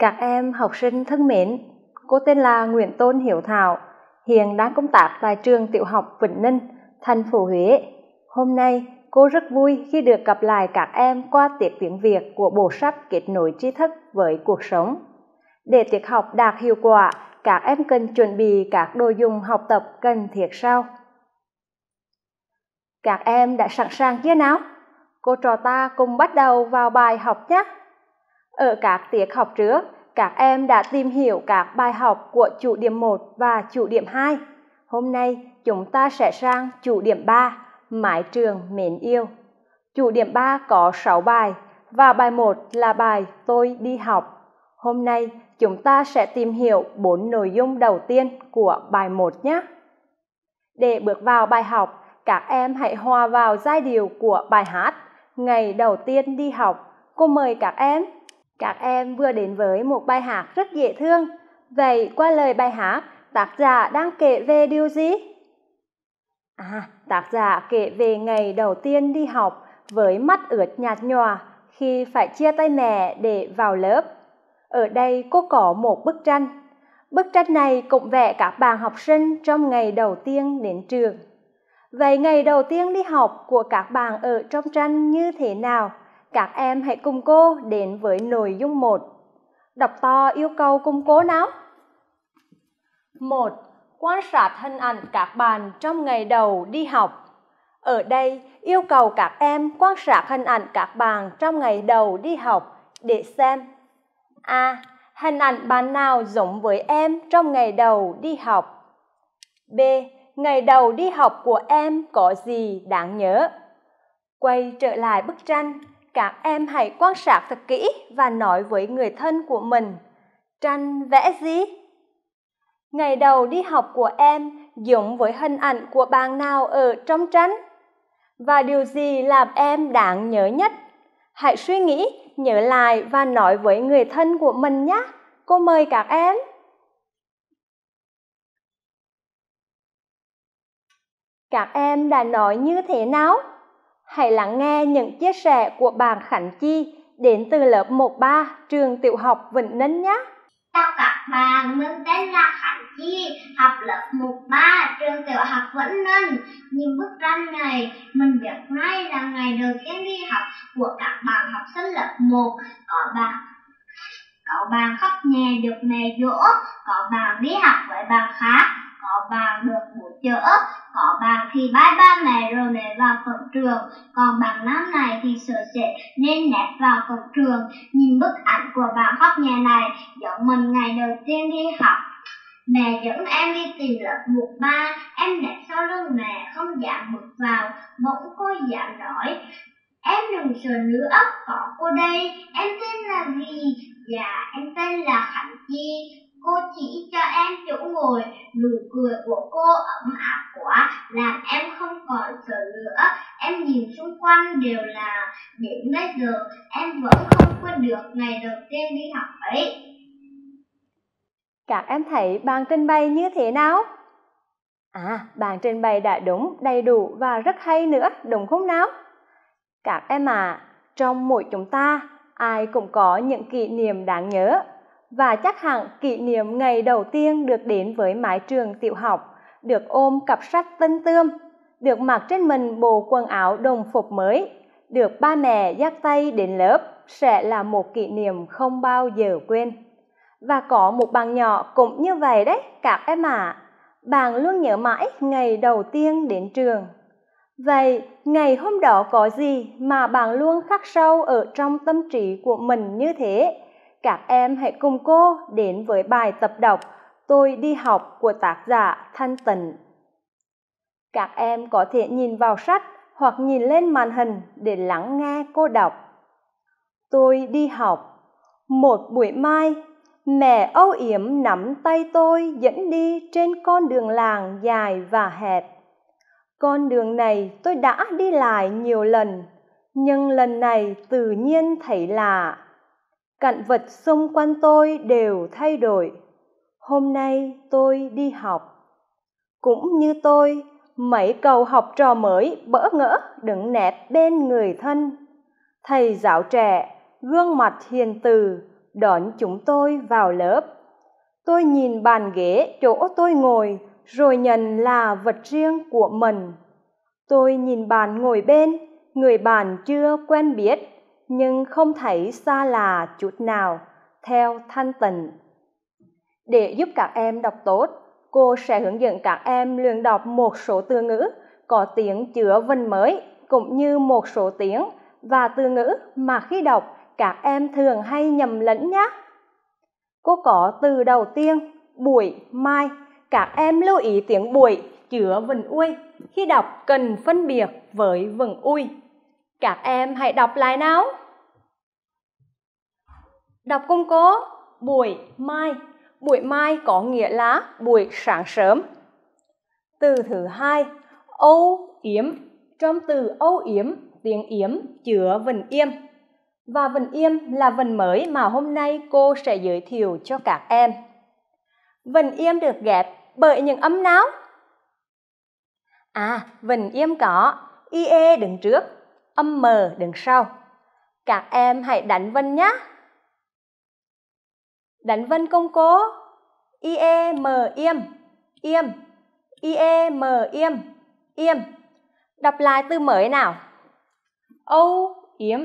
Các em học sinh thân mến, cô tên là Nguyễn Tôn Hiểu Thảo, hiện đang công tác tại trường tiểu học Vĩnh Ninh, thành phố Huế. Hôm nay, cô rất vui khi được gặp lại các em qua tiết tiếng Việt của bộ sách kết nối tri thức với cuộc sống. Để tiết học đạt hiệu quả, các em cần chuẩn bị các đồ dùng học tập cần thiết sau. Các em đã sẵn sàng chưa nào? Cô trò ta cùng bắt đầu vào bài học nhé! Ở các tiết học trước, các em đã tìm hiểu các bài học của chủ điểm 1 và chủ điểm 2. Hôm nay chúng ta sẽ sang chủ điểm 3, mãi trường mến yêu. Chủ điểm 3 có 6 bài và bài 1 là bài tôi đi học. Hôm nay chúng ta sẽ tìm hiểu 4 nội dung đầu tiên của bài 1 nhé. Để bước vào bài học, các em hãy hòa vào giai điệu của bài hát Ngày đầu tiên đi học. Cô mời các em các em vừa đến với một bài hát rất dễ thương. Vậy qua lời bài hát, tác giả đang kể về điều gì? À, tác giả kể về ngày đầu tiên đi học với mắt ướt nhạt nhòa khi phải chia tay mẹ để vào lớp. Ở đây cô có một bức tranh. Bức tranh này cũng vẽ các bạn học sinh trong ngày đầu tiên đến trường. Vậy ngày đầu tiên đi học của các bạn ở trong tranh như thế nào? các em hãy cùng cô đến với nội dung 1. Đọc to yêu cầu cùng cố nào. 1. Quan sát hình ảnh các bạn trong ngày đầu đi học. Ở đây, yêu cầu các em quan sát hình ảnh các bạn trong ngày đầu đi học để xem. A. Hình ảnh bạn nào giống với em trong ngày đầu đi học? B. Ngày đầu đi học của em có gì đáng nhớ? Quay trở lại bức tranh, các em hãy quan sát thật kỹ và nói với người thân của mình. Tranh vẽ gì? Ngày đầu đi học của em giống với hình ảnh của bạn nào ở trong tranh? Và điều gì làm em đáng nhớ nhất? Hãy suy nghĩ, nhớ lại và nói với người thân của mình nhé. Cô mời các em. Các em đã nói như thế nào? Hãy lắng nghe những chia sẻ của bạn Khánh Chi đến từ lớp 13 trường tiểu học Vĩnh Ninh nhé. Chào các bạn, mình tên là Khánh Chi, học lớp 13 trường tiểu học Vĩnh Ninh. Nhìn bức tranh này, mình biết ngay là ngày đầu tiên đi học của các bạn học sinh lớp 1 có bạn cậu bạn khóc nhè được mẹ dỗ, cậu bạn đi học với bạn khác có bằng được bổ chữ, có bằng thì bái ba mẹ rồi mẹ vào cổng trường còn bằng năm này thì sợ sệt nên nẹp vào cổng trường nhìn bức ảnh của bạn khóc nhà này giống mình ngày đầu tiên đi học Mẹ dẫn em đi tìm lớp một ba, em đặt sau lưng mẹ không dám bước vào, bỗng cô dám nói. Em đừng sợ nữa, có cô đây, em tên là gì? Dạ, em tên là Khánh Chi, Cô chỉ cho em chỗ ngồi, nụ cười của cô ấm áp quá, làm em không còn sợ nữa. Em nhìn xung quanh đều là điểm mấy giờ, em vẫn không quên được ngày đầu tiên đi học ấy. Các em thấy bàn trình bày như thế nào? À, bàn trình bày đã đúng, đầy đủ và rất hay nữa, đúng không nào? Các em à, trong mỗi chúng ta, ai cũng có những kỷ niệm đáng nhớ và chắc hẳn kỷ niệm ngày đầu tiên được đến với mái trường tiểu học, được ôm cặp sách tân tươm, được mặc trên mình bộ quần áo đồng phục mới, được ba mẹ dắt tay đến lớp sẽ là một kỷ niệm không bao giờ quên. Và có một bạn nhỏ cũng như vậy đấy các em ạ. À. Bạn luôn nhớ mãi ngày đầu tiên đến trường. Vậy, ngày hôm đó có gì mà bạn luôn khắc sâu ở trong tâm trí của mình như thế? các em hãy cùng cô đến với bài tập đọc Tôi đi học của tác giả Thanh Tịnh. Các em có thể nhìn vào sách hoặc nhìn lên màn hình để lắng nghe cô đọc. Tôi đi học. Một buổi mai, mẹ âu yếm nắm tay tôi dẫn đi trên con đường làng dài và hẹp. Con đường này tôi đã đi lại nhiều lần, nhưng lần này tự nhiên thấy lạ cạnh vật xung quanh tôi đều thay đổi hôm nay tôi đi học cũng như tôi mấy cầu học trò mới bỡ ngỡ đứng nẹp bên người thân thầy giáo trẻ gương mặt hiền từ đón chúng tôi vào lớp tôi nhìn bàn ghế chỗ tôi ngồi rồi nhận là vật riêng của mình tôi nhìn bàn ngồi bên người bạn chưa quen biết nhưng không thấy xa là chút nào theo thanh tịnh để giúp các em đọc tốt cô sẽ hướng dẫn các em luyện đọc một số từ ngữ có tiếng chứa vần mới cũng như một số tiếng và từ ngữ mà khi đọc các em thường hay nhầm lẫn nhé cô có từ đầu tiên buổi mai các em lưu ý tiếng buổi chứa vần ui khi đọc cần phân biệt với vần ui các em hãy đọc lại nào Đọc cùng cô buổi mai. Buổi mai có nghĩa là buổi sáng sớm. Từ thứ hai, âu yếm. Trong từ âu yếm, tiếng yếm chứa vần yêm. Và vần yêm là vần mới mà hôm nay cô sẽ giới thiệu cho các em. Vần yêm được ghép bởi những âm nào? À, vần yêm có IE đứng trước, âm M đứng sau. Các em hãy đánh vần nhé! đánh vân công cố ie m im im ie m im im đọc lại từ mới nào âu yếm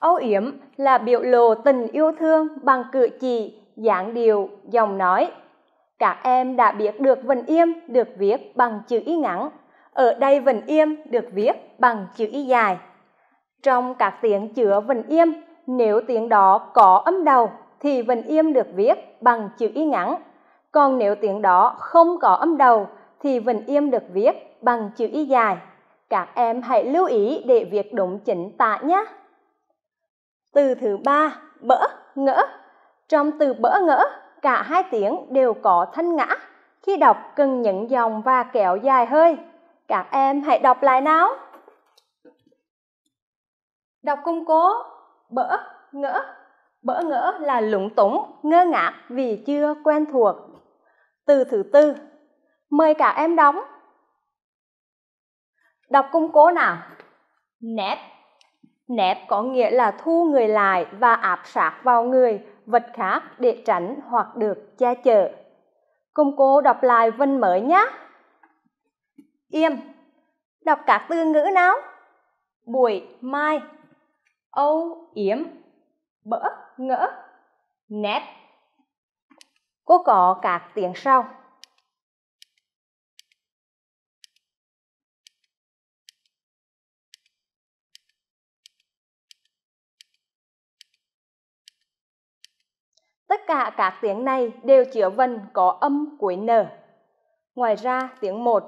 âu yếm là biểu lộ tình yêu thương bằng cử chỉ dáng điệu dòng nói các em đã biết được vần yếm được viết bằng chữ y ngắn ở đây vần yếm được viết bằng chữ y dài trong các tiếng chứa vần yếm nếu tiếng đó có âm đầu thì vần im được viết bằng chữ y ngắn. Còn nếu tiếng đó không có âm đầu thì vần im được viết bằng chữ y dài. Các em hãy lưu ý để việc đúng chỉnh tạ nhé. Từ thứ ba, bỡ, ngỡ. Trong từ bỡ ngỡ, cả hai tiếng đều có thanh ngã. Khi đọc cần nhấn dòng và kéo dài hơi. Các em hãy đọc lại nào. Đọc cùng cố, bỡ, ngỡ, bỡ ngỡ là lúng túng ngơ ngác vì chưa quen thuộc từ thứ tư mời cả em đóng đọc cung cố nào nép nép có nghĩa là thu người lại và áp sát vào người vật khác để tránh hoặc được che chở cùng cô đọc lại vần mới nhé im đọc các từ ngữ nào buổi mai âu yếm bỡ ngỡ nét cô có các tiếng sau Tất cả các tiếng này đều chứa vần có âm cuối n. Ngoài ra, tiếng một,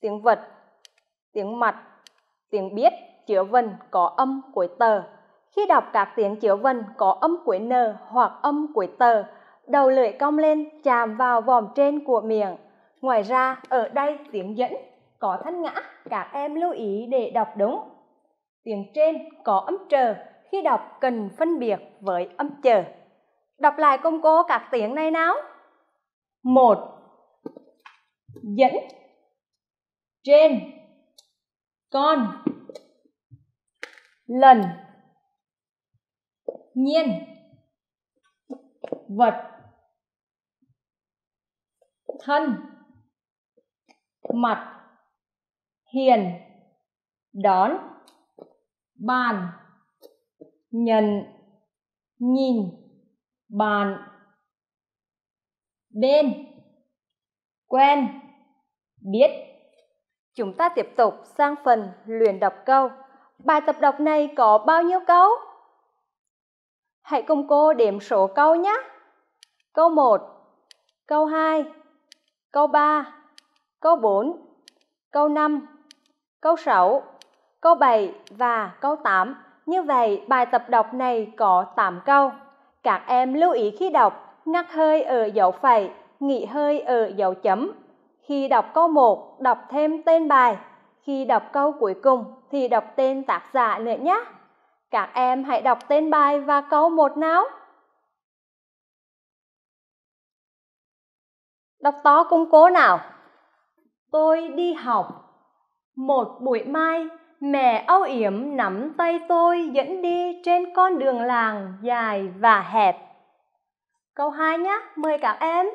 tiếng vật, tiếng mặt, tiếng biết chứa vần có âm cuối tờ khi đọc các tiếng chiếu vần có âm cuối n hoặc âm cuối tờ, đầu lưỡi cong lên chạm vào vòm trên của miệng. Ngoài ra, ở đây tiếng dẫn có thanh ngã, các em lưu ý để đọc đúng. Tiếng trên có âm trờ, khi đọc cần phân biệt với âm chờ. Đọc lại công cô các tiếng này nào. một Dẫn Trên Con Lần nhiên vật thân mặt hiền đón bàn nhận nhìn bàn bên quen biết chúng ta tiếp tục sang phần luyện đọc câu bài tập đọc này có bao nhiêu câu Hãy cùng cô điểm số câu nhé. Câu 1, câu 2, câu 3, câu 4, câu 5, câu 6, câu 7 và câu 8. Như vậy, bài tập đọc này có 8 câu. Các em lưu ý khi đọc, ngắt hơi ở dấu phẩy, nghỉ hơi ở dấu chấm. Khi đọc câu 1, đọc thêm tên bài. Khi đọc câu cuối cùng thì đọc tên tác giả nữa nhé. Các em hãy đọc tên bài và câu một nào. Đọc to cung cố nào. Tôi đi học. Một buổi mai, mẹ âu yếm nắm tay tôi dẫn đi trên con đường làng dài và hẹp. Câu 2 nhé, mời các em.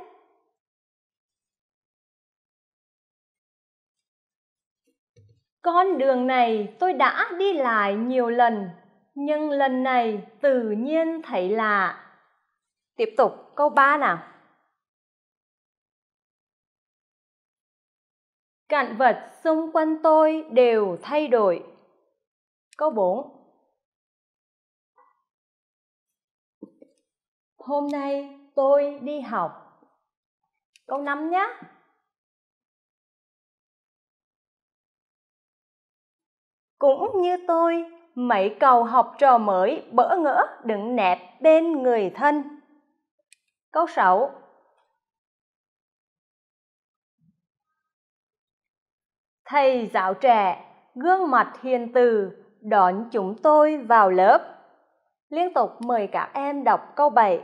Con đường này tôi đã đi lại nhiều lần nhưng lần này tự nhiên thấy lạ. Tiếp tục câu 3 nào. Cạn vật xung quanh tôi đều thay đổi. Câu 4. Hôm nay tôi đi học. Câu 5 nhé. Cũng như tôi mấy cầu học trò mới bỡ ngỡ đứng nẹp bên người thân. Câu 6 Thầy giáo trẻ, gương mặt hiền từ, đón chúng tôi vào lớp. Liên tục mời các em đọc câu 7.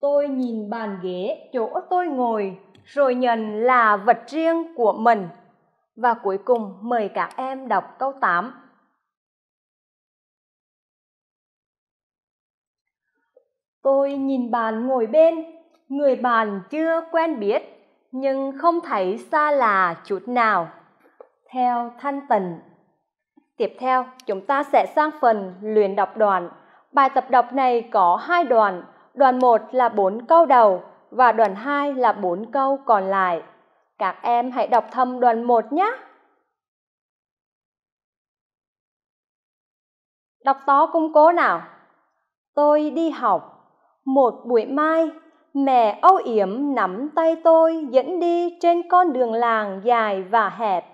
Tôi nhìn bàn ghế chỗ tôi ngồi rồi nhận là vật riêng của mình. Và cuối cùng mời các em đọc câu 8. Tôi nhìn bạn ngồi bên, người bạn chưa quen biết nhưng không thấy xa lạ chút nào. Theo Thanh Tần. Tiếp theo, chúng ta sẽ sang phần luyện đọc đoạn. Bài tập đọc này có hai đoạn, đoạn 1 là 4 câu đầu và đoạn 2 là 4 câu còn lại. Các em hãy đọc thầm đoạn 1 nhé. Đọc to cung cố nào. Tôi đi học. Một buổi mai, mẹ âu yếm nắm tay tôi dẫn đi trên con đường làng dài và hẹp.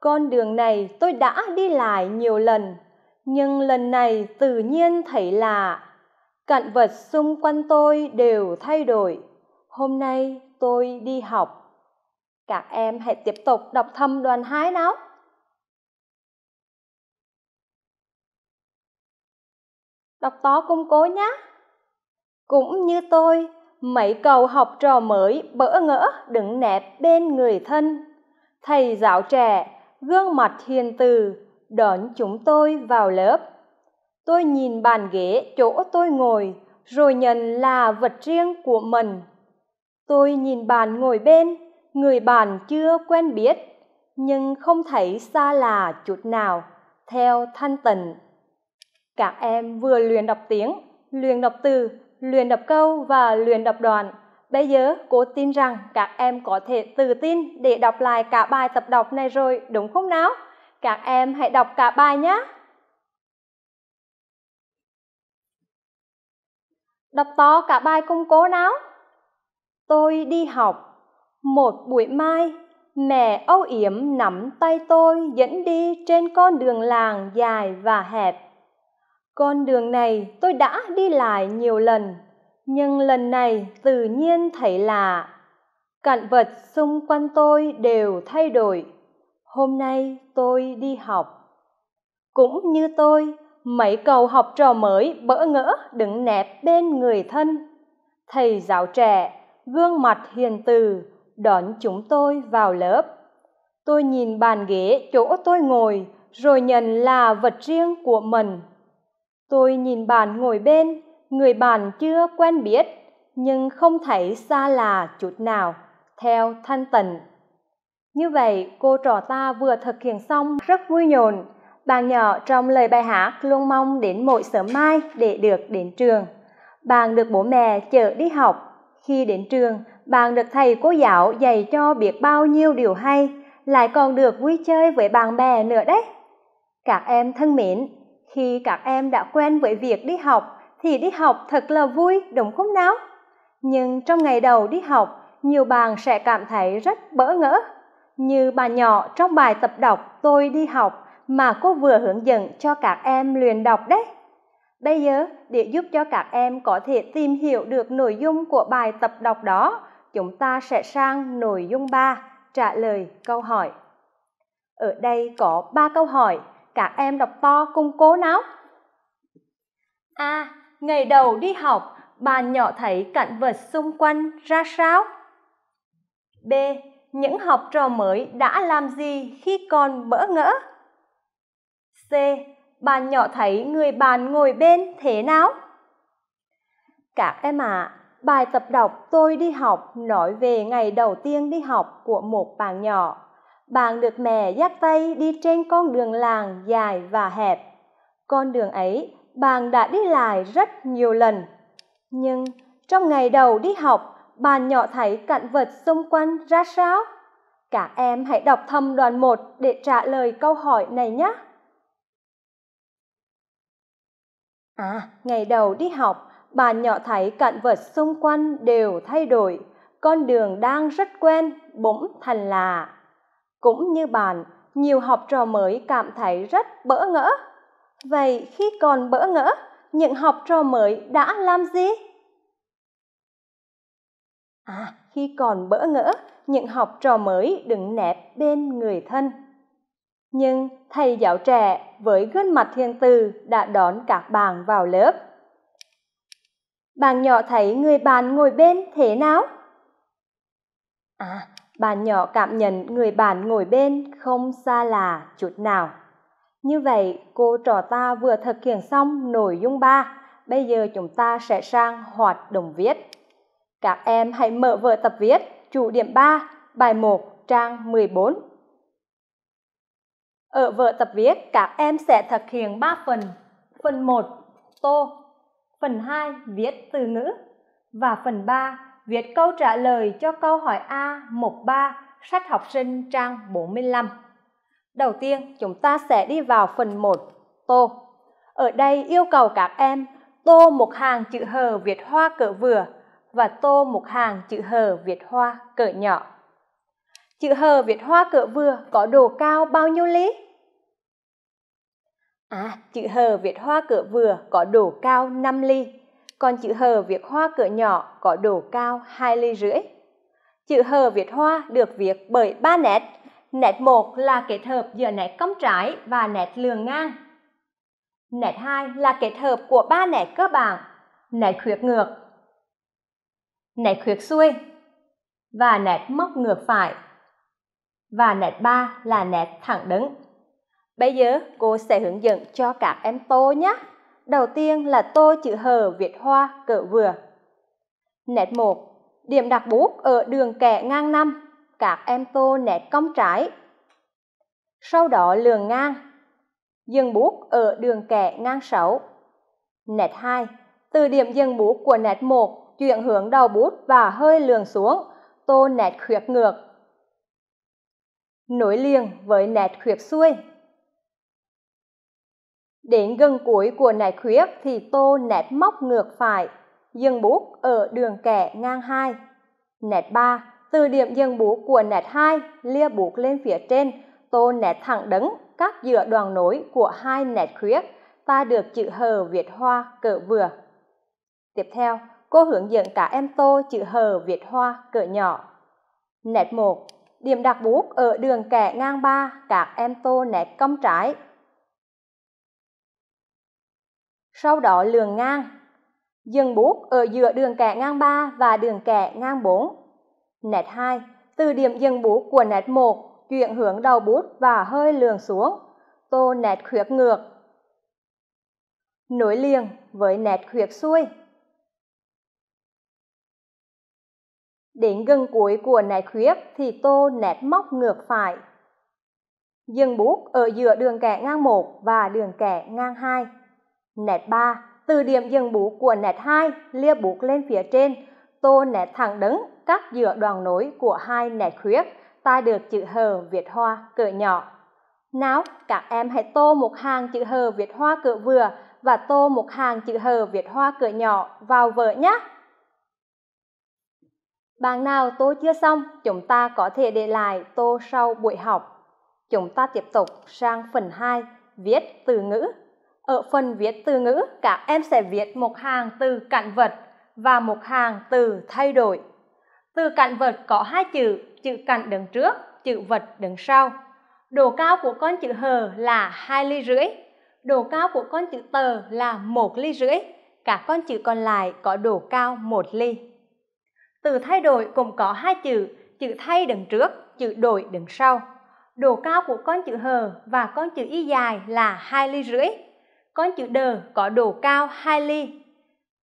Con đường này tôi đã đi lại nhiều lần, nhưng lần này tự nhiên thấy lạ. Cạn vật xung quanh tôi đều thay đổi hôm nay tôi đi học các em hãy tiếp tục đọc thầm đoàn 2 nào đọc to cung cố nhé cũng như tôi mấy cầu học trò mới bỡ ngỡ đứng nẹp bên người thân thầy giáo trẻ gương mặt hiền từ đón chúng tôi vào lớp tôi nhìn bàn ghế chỗ tôi ngồi rồi nhận là vật riêng của mình Tôi nhìn bạn ngồi bên, người bạn chưa quen biết, nhưng không thấy xa lạ chút nào, theo thanh tịnh. Các em vừa luyện đọc tiếng, luyện đọc từ, luyện đọc câu và luyện đọc đoạn. Bây giờ cô tin rằng các em có thể tự tin để đọc lại cả bài tập đọc này rồi, đúng không nào? Các em hãy đọc cả bài nhé! Đọc to cả bài cùng cố nào! tôi đi học một buổi mai mẹ âu yếm nắm tay tôi dẫn đi trên con đường làng dài và hẹp con đường này tôi đã đi lại nhiều lần nhưng lần này tự nhiên thấy lạ cảnh vật xung quanh tôi đều thay đổi hôm nay tôi đi học cũng như tôi mấy cậu học trò mới bỡ ngỡ đứng nẹp bên người thân thầy giáo trẻ gương mặt hiền từ đón chúng tôi vào lớp tôi nhìn bàn ghế chỗ tôi ngồi rồi nhận là vật riêng của mình tôi nhìn bàn ngồi bên người bạn chưa quen biết nhưng không thấy xa là chút nào theo thanh tịnh như vậy cô trò ta vừa thực hiện xong rất vui nhộn bạn nhỏ trong lời bài hát luôn mong đến mỗi sớm mai để được đến trường bạn được bố mẹ chở đi học khi đến trường, bạn được thầy cô giáo dạy cho biết bao nhiêu điều hay, lại còn được vui chơi với bạn bè nữa đấy. Các em thân mến, khi các em đã quen với việc đi học thì đi học thật là vui, đúng không nào? Nhưng trong ngày đầu đi học, nhiều bạn sẽ cảm thấy rất bỡ ngỡ. Như bà nhỏ trong bài tập đọc Tôi đi học mà cô vừa hướng dẫn cho các em luyện đọc đấy. Bây giờ, để giúp cho các em có thể tìm hiểu được nội dung của bài tập đọc đó, chúng ta sẽ sang nội dung 3, trả lời câu hỏi. Ở đây có 3 câu hỏi, các em đọc to cùng cố nào. A. À, ngày đầu đi học, bạn nhỏ thấy cảnh vật xung quanh ra sao? B. Những học trò mới đã làm gì khi còn bỡ ngỡ? C bạn nhỏ thấy người bạn ngồi bên thế nào? Các em ạ, à, bài tập đọc tôi đi học nói về ngày đầu tiên đi học của một bạn nhỏ. Bạn được mẹ dắt tay đi trên con đường làng dài và hẹp. Con đường ấy bạn đã đi lại rất nhiều lần. Nhưng trong ngày đầu đi học, bạn nhỏ thấy cảnh vật xung quanh ra sao? Các em hãy đọc thầm đoạn 1 để trả lời câu hỏi này nhé. À, ngày đầu đi học, bà nhỏ thấy cảnh vật xung quanh đều thay đổi, con đường đang rất quen bỗng thành lạ. Cũng như bạn, nhiều học trò mới cảm thấy rất bỡ ngỡ. Vậy khi còn bỡ ngỡ, những học trò mới đã làm gì? À, khi còn bỡ ngỡ, những học trò mới đừng nép bên người thân nhưng thầy giáo trẻ với gương mặt hiền từ đã đón các bạn vào lớp. Bạn nhỏ thấy người bạn ngồi bên thế nào? À, bạn nhỏ cảm nhận người bạn ngồi bên không xa lạ chút nào. Như vậy, cô trò ta vừa thực hiện xong nội dung 3. Bây giờ chúng ta sẽ sang hoạt động viết. Các em hãy mở vở tập viết, chủ điểm 3, bài 1, trang 14. Ở vở tập viết, các em sẽ thực hiện 3 phần. Phần 1, tô. Phần 2, viết từ ngữ. Và phần 3, viết câu trả lời cho câu hỏi A13, sách học sinh trang 45. Đầu tiên, chúng ta sẽ đi vào phần 1, tô. Ở đây yêu cầu các em tô một hàng chữ hờ Việt hoa cỡ vừa và tô một hàng chữ hờ Việt hoa cỡ nhỏ. Chữ hờ viết hoa cỡ vừa có độ cao bao nhiêu lê? À, chữ hờ viết hoa cỡ vừa có độ cao 5 ly, còn chữ hờ viết hoa cỡ nhỏ có độ cao 2 ly rưỡi. Chữ hờ viết hoa được viết bởi ba nét. Nét 1 là kết hợp giữa nét cong trái và nét lường ngang. Nét 2 là kết hợp của ba nét cơ bản, nét khuyết ngược, nét khuyết xuôi và nét móc ngược phải và nét 3 là nét thẳng đứng. Bây giờ cô sẽ hướng dẫn cho các em tô nhé. Đầu tiên là tô chữ hờ Việt Hoa cỡ vừa. Nét 1. Điểm đặt bút ở đường kẻ ngang 5. Các em tô nét cong trái. Sau đó lường ngang. Dừng bút ở đường kẻ ngang 6. Nét 2. Từ điểm dừng bút của nét 1 chuyển hướng đầu bút và hơi lường xuống, tô nét khuyết ngược nối liền với nẹt khuyết xuôi. Đến gần cuối của nẹt khuyết thì tô nẹt móc ngược phải, dừng bút ở đường kẻ ngang 2. Nẹt 3, từ điểm dừng bút của nẹt 2 lia bút lên phía trên, tô nẹt thẳng đứng các giữa đoàn nối của hai nẹt khuyết, ta được chữ hờ Việt Hoa cỡ vừa. Tiếp theo, cô hướng dẫn cả em tô chữ hờ Việt Hoa cỡ nhỏ. Nét 1 Điểm đặt bút ở đường kẻ ngang ba, các em tô nét cong trái. Sau đó lường ngang. Dừng bút ở giữa đường kẻ ngang 3 và đường kẻ ngang 4. Nét 2. Từ điểm dừng bút của nét 1, chuyển hướng đầu bút và hơi lường xuống. Tô nét khuyết ngược. Nối liền với nét khuyết xuôi. Đến gần cuối của nét khuyết thì tô nét móc ngược phải. Dừng bút ở giữa đường kẻ ngang 1 và đường kẻ ngang 2. Nét 3, từ điểm dừng bút của nét 2 lia bút lên phía trên, tô nét thẳng đứng cắt giữa đoàn nối của hai nét khuyết, ta được chữ hờ Việt Hoa cỡ nhỏ. Nào, các em hãy tô một hàng chữ hờ Việt Hoa cỡ vừa và tô một hàng chữ hờ Việt Hoa cỡ nhỏ vào vở nhé. Bạn nào tôi chưa xong, chúng ta có thể để lại tô sau buổi học. Chúng ta tiếp tục sang phần 2, viết từ ngữ. Ở phần viết từ ngữ, các em sẽ viết một hàng từ cạnh vật và một hàng từ thay đổi. Từ cạnh vật có hai chữ, chữ cạnh đứng trước, chữ vật đứng sau. Độ cao của con chữ hờ là hai ly rưỡi. Độ cao của con chữ tờ là một ly rưỡi. Cả con chữ còn lại có độ cao một ly. Từ thay đổi cũng có hai chữ, chữ thay đứng trước, chữ đổi đứng sau. Độ cao của con chữ hờ và con chữ y dài là 2 ly rưỡi. Con chữ đờ có độ cao 2 ly.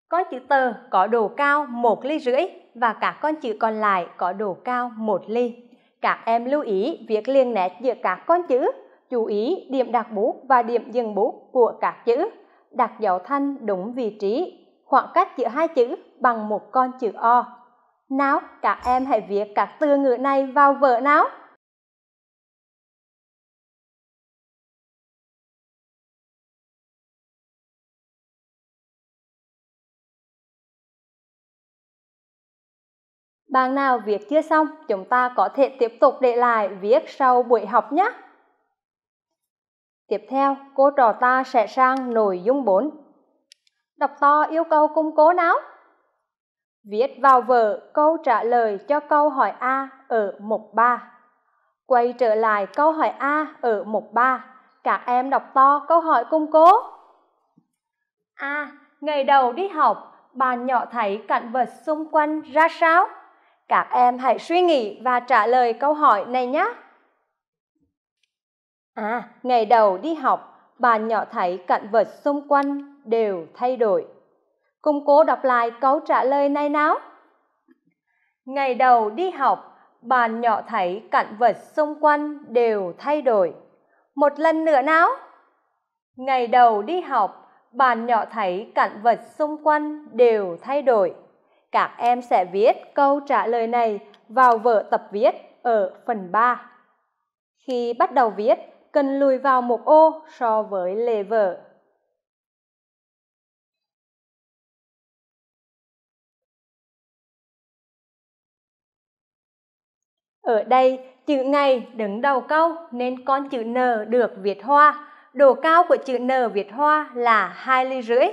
Con chữ tờ có độ cao 1 ly rưỡi và các con chữ còn lại có độ cao 1 ly. Các em lưu ý việc liên nét giữa các con chữ, chú ý điểm đặt bút và điểm dừng bút của các chữ, đặt dấu thanh đúng vị trí, khoảng cách giữa hai chữ bằng một con chữ O. Nào, các em hãy viết các từ ngữ này vào vở nào. Bạn nào viết chưa xong, chúng ta có thể tiếp tục để lại viết sau buổi học nhé. Tiếp theo, cô trò ta sẽ sang nội dung 4. Đọc to yêu cầu cung cố nào. Viết vào vở câu trả lời cho câu hỏi A ở mục 3. Quay trở lại câu hỏi A ở mục 3. Các em đọc to câu hỏi cung cố. A. ngày đầu đi học, bạn nhỏ thấy cảnh vật xung quanh ra sao? Các em hãy suy nghĩ và trả lời câu hỏi này nhé. À, ngày đầu đi học, bạn nhỏ thấy cảnh vật xung quanh đều thay đổi. Cùng cô đọc lại câu trả lời này nào. Ngày đầu đi học, bạn nhỏ thấy cảnh vật xung quanh đều thay đổi. Một lần nữa nào. Ngày đầu đi học, bạn nhỏ thấy cảnh vật xung quanh đều thay đổi. Các em sẽ viết câu trả lời này vào vở tập viết ở phần 3. Khi bắt đầu viết, cần lùi vào một ô so với lề vở. Ở đây, chữ ngày đứng đầu câu nên con chữ N được viết hoa. Độ cao của chữ N viết hoa là 2 ly rưỡi.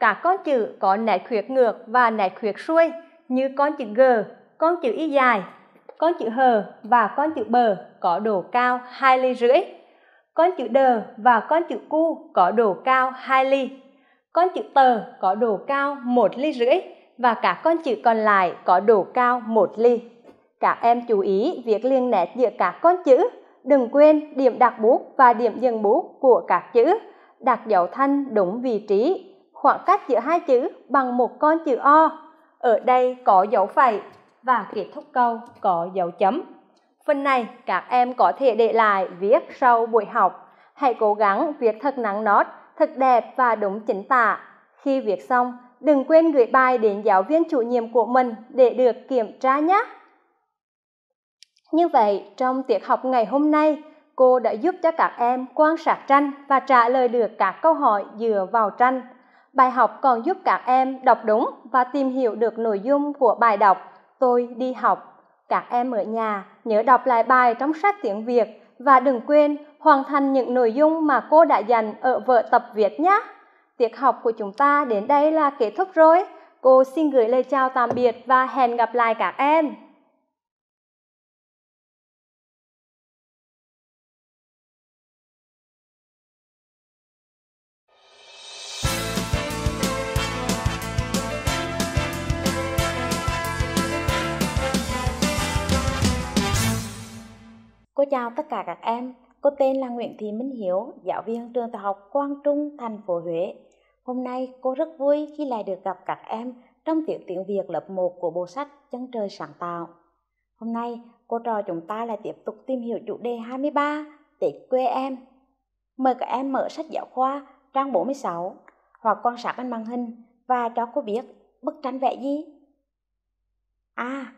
Cả con chữ có nét khuyết ngược và nét khuyết xuôi như con chữ G, con chữ Y dài, con chữ H và con chữ B có độ cao 2 ly rưỡi. Con chữ D và con chữ Q có độ cao 2 ly. Con chữ T có độ cao 1 ly rưỡi và cả con chữ còn lại có độ cao 1 ly. Các em chú ý việc liên nét giữa các con chữ. Đừng quên điểm đặt bút và điểm dừng bút của các chữ. Đặt dấu thanh đúng vị trí. Khoảng cách giữa hai chữ bằng một con chữ O. Ở đây có dấu phẩy và kết thúc câu có dấu chấm. Phần này các em có thể để lại viết sau buổi học. Hãy cố gắng viết thật nắng nót, thật đẹp và đúng chính tả. Khi viết xong, đừng quên gửi bài đến giáo viên chủ nhiệm của mình để được kiểm tra nhé. Như vậy, trong tiết học ngày hôm nay, cô đã giúp cho các em quan sát tranh và trả lời được các câu hỏi dựa vào tranh. Bài học còn giúp các em đọc đúng và tìm hiểu được nội dung của bài đọc Tôi đi học. Các em ở nhà nhớ đọc lại bài trong sách tiếng Việt và đừng quên hoàn thành những nội dung mà cô đã dành ở vở tập việt nhé. Tiết học của chúng ta đến đây là kết thúc rồi. Cô xin gửi lời chào tạm biệt và hẹn gặp lại các em. Cô chào tất cả các em, cô tên là Nguyễn Thị Minh Hiếu, giáo viên trường tiểu học Quang Trung, thành phố Huế. Hôm nay cô rất vui khi lại được gặp các em trong tiểu tiếng Việt lớp 1 của bộ sách Chân trời sáng tạo. Hôm nay, cô trò chúng ta lại tiếp tục tìm hiểu chủ đề 23, Tết quê em. Mời các em mở sách giáo khoa trang 46 hoặc quan sát trên màn hình và cho cô biết bức tranh vẽ gì. A. À,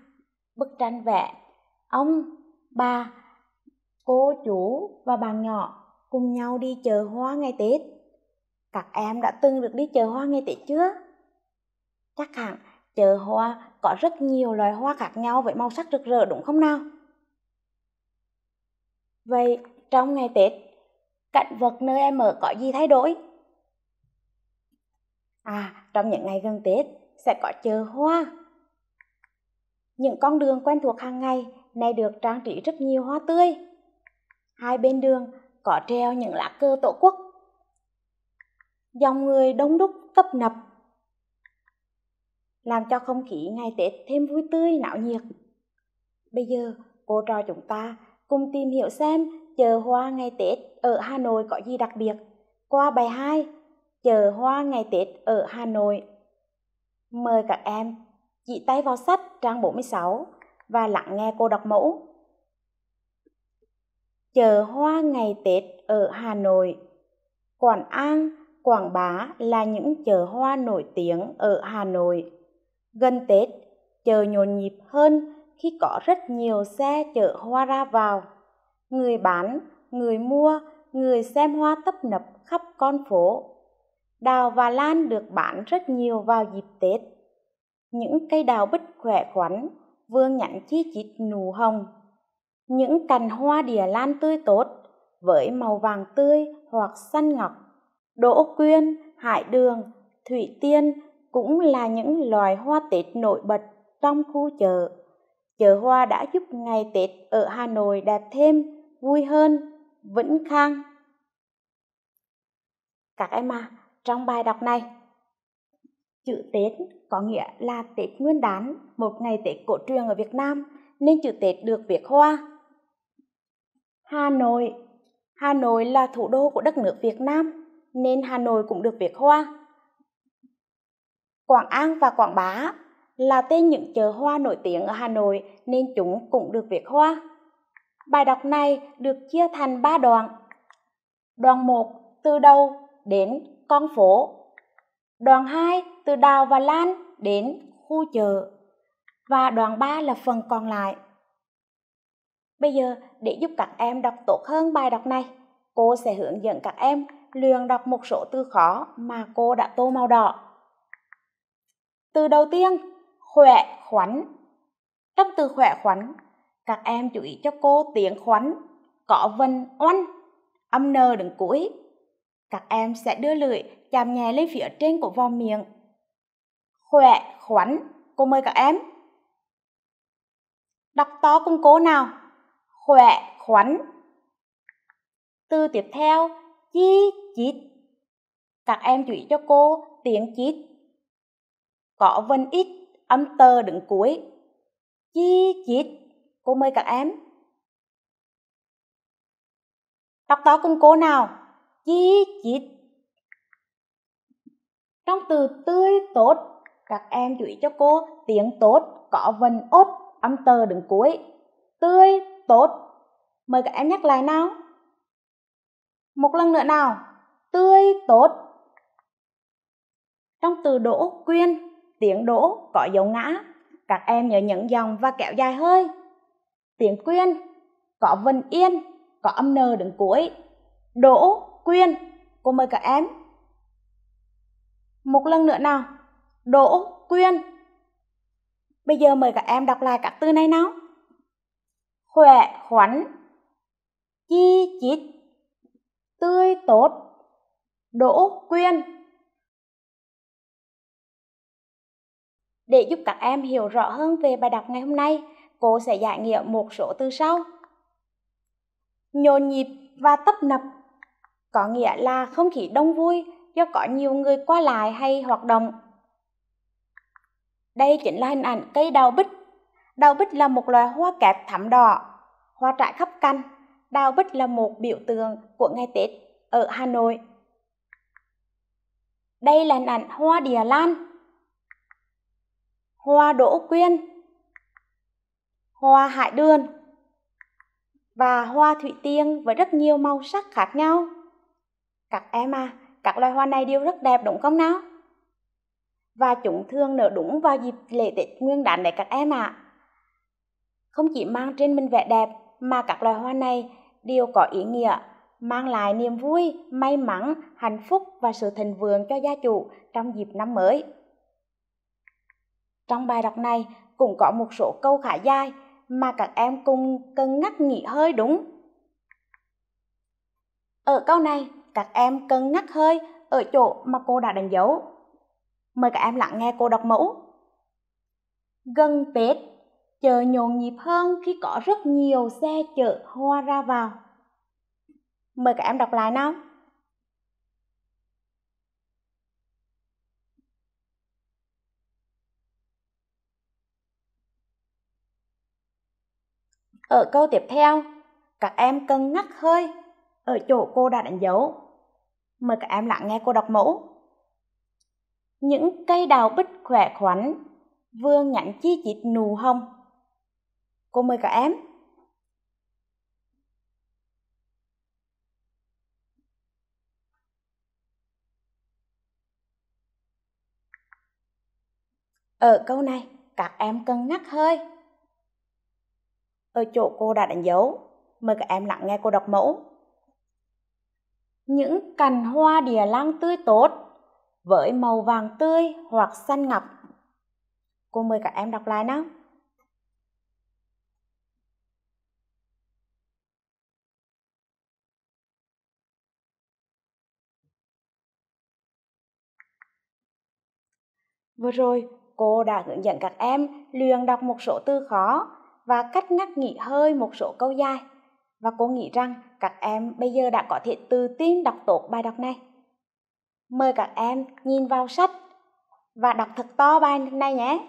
bức tranh vẽ ông, bà cô chủ và bạn nhỏ cùng nhau đi chợ hoa ngày Tết. Các em đã từng được đi chợ hoa ngày Tết chưa? Chắc hẳn chợ hoa có rất nhiều loài hoa khác nhau với màu sắc rực rỡ đúng không nào? Vậy trong ngày Tết, cảnh vật nơi em ở có gì thay đổi? À, trong những ngày gần Tết sẽ có chợ hoa. Những con đường quen thuộc hàng ngày nay được trang trí rất nhiều hoa tươi. Hai bên đường có treo những lá cờ tổ quốc. Dòng người đông đúc tấp nập, làm cho không khí ngày Tết thêm vui tươi náo nhiệt. Bây giờ, cô trò chúng ta cùng tìm hiểu xem chợ hoa ngày Tết ở Hà Nội có gì đặc biệt. Qua bài 2, chờ hoa ngày Tết ở Hà Nội. Mời các em chỉ tay vào sách trang 46 và lắng nghe cô đọc mẫu chợ hoa ngày Tết ở Hà Nội. Quảng An, Quảng Bá là những chợ hoa nổi tiếng ở Hà Nội. Gần Tết, chợ nhộn nhịp hơn khi có rất nhiều xe chợ hoa ra vào. Người bán, người mua, người xem hoa tấp nập khắp con phố. Đào và lan được bán rất nhiều vào dịp Tết. Những cây đào bích khỏe khoắn, vương nhãn chi chít nụ hồng, những cành hoa đìa lan tươi tốt với màu vàng tươi hoặc xanh ngọc. Đỗ quyên, hải đường, thủy tiên cũng là những loài hoa Tết nổi bật trong khu chợ. Chợ hoa đã giúp ngày Tết ở Hà Nội đẹp thêm, vui hơn, vĩnh khang. Các em à, trong bài đọc này, chữ Tết có nghĩa là Tết Nguyên đán, một ngày Tết cổ truyền ở Việt Nam, nên chữ Tết được viết hoa Hà Nội Hà Nội là thủ đô của đất nước Việt Nam, nên Hà Nội cũng được Việt hoa. Quảng An và Quảng Bá là tên những chợ hoa nổi tiếng ở Hà Nội nên chúng cũng được Việt hoa. Bài đọc này được chia thành 3 đoạn. Đoạn 1 từ đầu đến con phố. Đoạn 2 từ đào và lan đến khu chợ. Và đoạn 3 là phần còn lại. Bây giờ để giúp các em đọc tốt hơn bài đọc này. Cô sẽ hướng dẫn các em luyện đọc một số từ khó mà cô đã tô màu đỏ. Từ đầu tiên, khỏe khoắn. Trong từ khỏe khoắn, các em chú ý cho cô tiếng khoắn có vần oanh, âm n đứng cuối. Các em sẽ đưa lưỡi chạm nhẹ lên phía trên của vòm miệng. Khỏe khoắn, cô mời các em. Đọc to cùng cô nào khỏe khoắn. Từ tiếp theo, chi chít. Các em chú ý cho cô tiếng chít. Có vân ít, âm tơ đứng cuối. Chi chít. Cô mời các em. Đọc to cùng cô nào. Chi chít. Trong từ tươi tốt, các em chú ý cho cô tiếng tốt có vần ốt âm tơ đứng cuối. Tươi Tốt. Mời các em nhắc lại nào. Một lần nữa nào. Tươi tốt. Trong từ đỗ quyên, tiếng đỗ có dấu ngã. Các em nhớ nhấn dòng và kẹo dài hơi. Tiếng quyên có vân yên, có âm nờ đứng cuối. Đỗ quyên. Cô mời các em. Một lần nữa nào. Đỗ quyên. Bây giờ mời các em đọc lại các từ này nào khỏe khoắn chi chít tươi tốt đỗ quyên để giúp các em hiểu rõ hơn về bài đọc ngày hôm nay cô sẽ giải nghĩa một số từ sau nhộn nhịp và tấp nập có nghĩa là không khí đông vui do có nhiều người qua lại hay hoạt động đây chính là hình ảnh cây đào bích Đào bích là một loài hoa kẹp thắm đỏ, hoa trải khắp căn. Đào bích là một biểu tượng của ngày Tết ở Hà Nội. Đây là ảnh hoa đìa lan, hoa đỗ quyên, hoa hải đường và hoa thủy tiên với rất nhiều màu sắc khác nhau. Các em à, các loài hoa này đều rất đẹp đúng không nào? Và chúng thường nở đúng vào dịp lễ Tết Nguyên đán đấy các em ạ. À không chỉ mang trên mình vẻ đẹp mà các loài hoa này đều có ý nghĩa mang lại niềm vui, may mắn, hạnh phúc và sự thịnh vượng cho gia chủ trong dịp năm mới. Trong bài đọc này cũng có một số câu khá dài mà các em cùng cân nhắc nghỉ hơi đúng. Ở câu này, các em cân nhắc hơi ở chỗ mà cô đã đánh dấu. Mời các em lắng nghe cô đọc mẫu. Gần Tết chợ nhộn nhịp hơn khi có rất nhiều xe chở hoa ra vào. Mời các em đọc lại nào. Ở câu tiếp theo, các em cần ngắt hơi ở chỗ cô đã đánh dấu. Mời các em lắng nghe cô đọc mẫu. Những cây đào bích khỏe khoắn, vương nhẵn chi chít nụ hồng cô mời cả em ở ờ, câu này các em cần nhắc hơi ở chỗ cô đã đánh dấu mời các em lắng nghe cô đọc mẫu những cành hoa đìa lan tươi tốt với màu vàng tươi hoặc xanh ngọc cô mời các em đọc lại nào Vừa rồi, cô đã hướng dẫn các em luyện đọc một số từ khó và cách ngắt nghỉ hơi một số câu dài. Và cô nghĩ rằng các em bây giờ đã có thể tự tin đọc tốt bài đọc này. Mời các em nhìn vào sách và đọc thật to bài này nhé.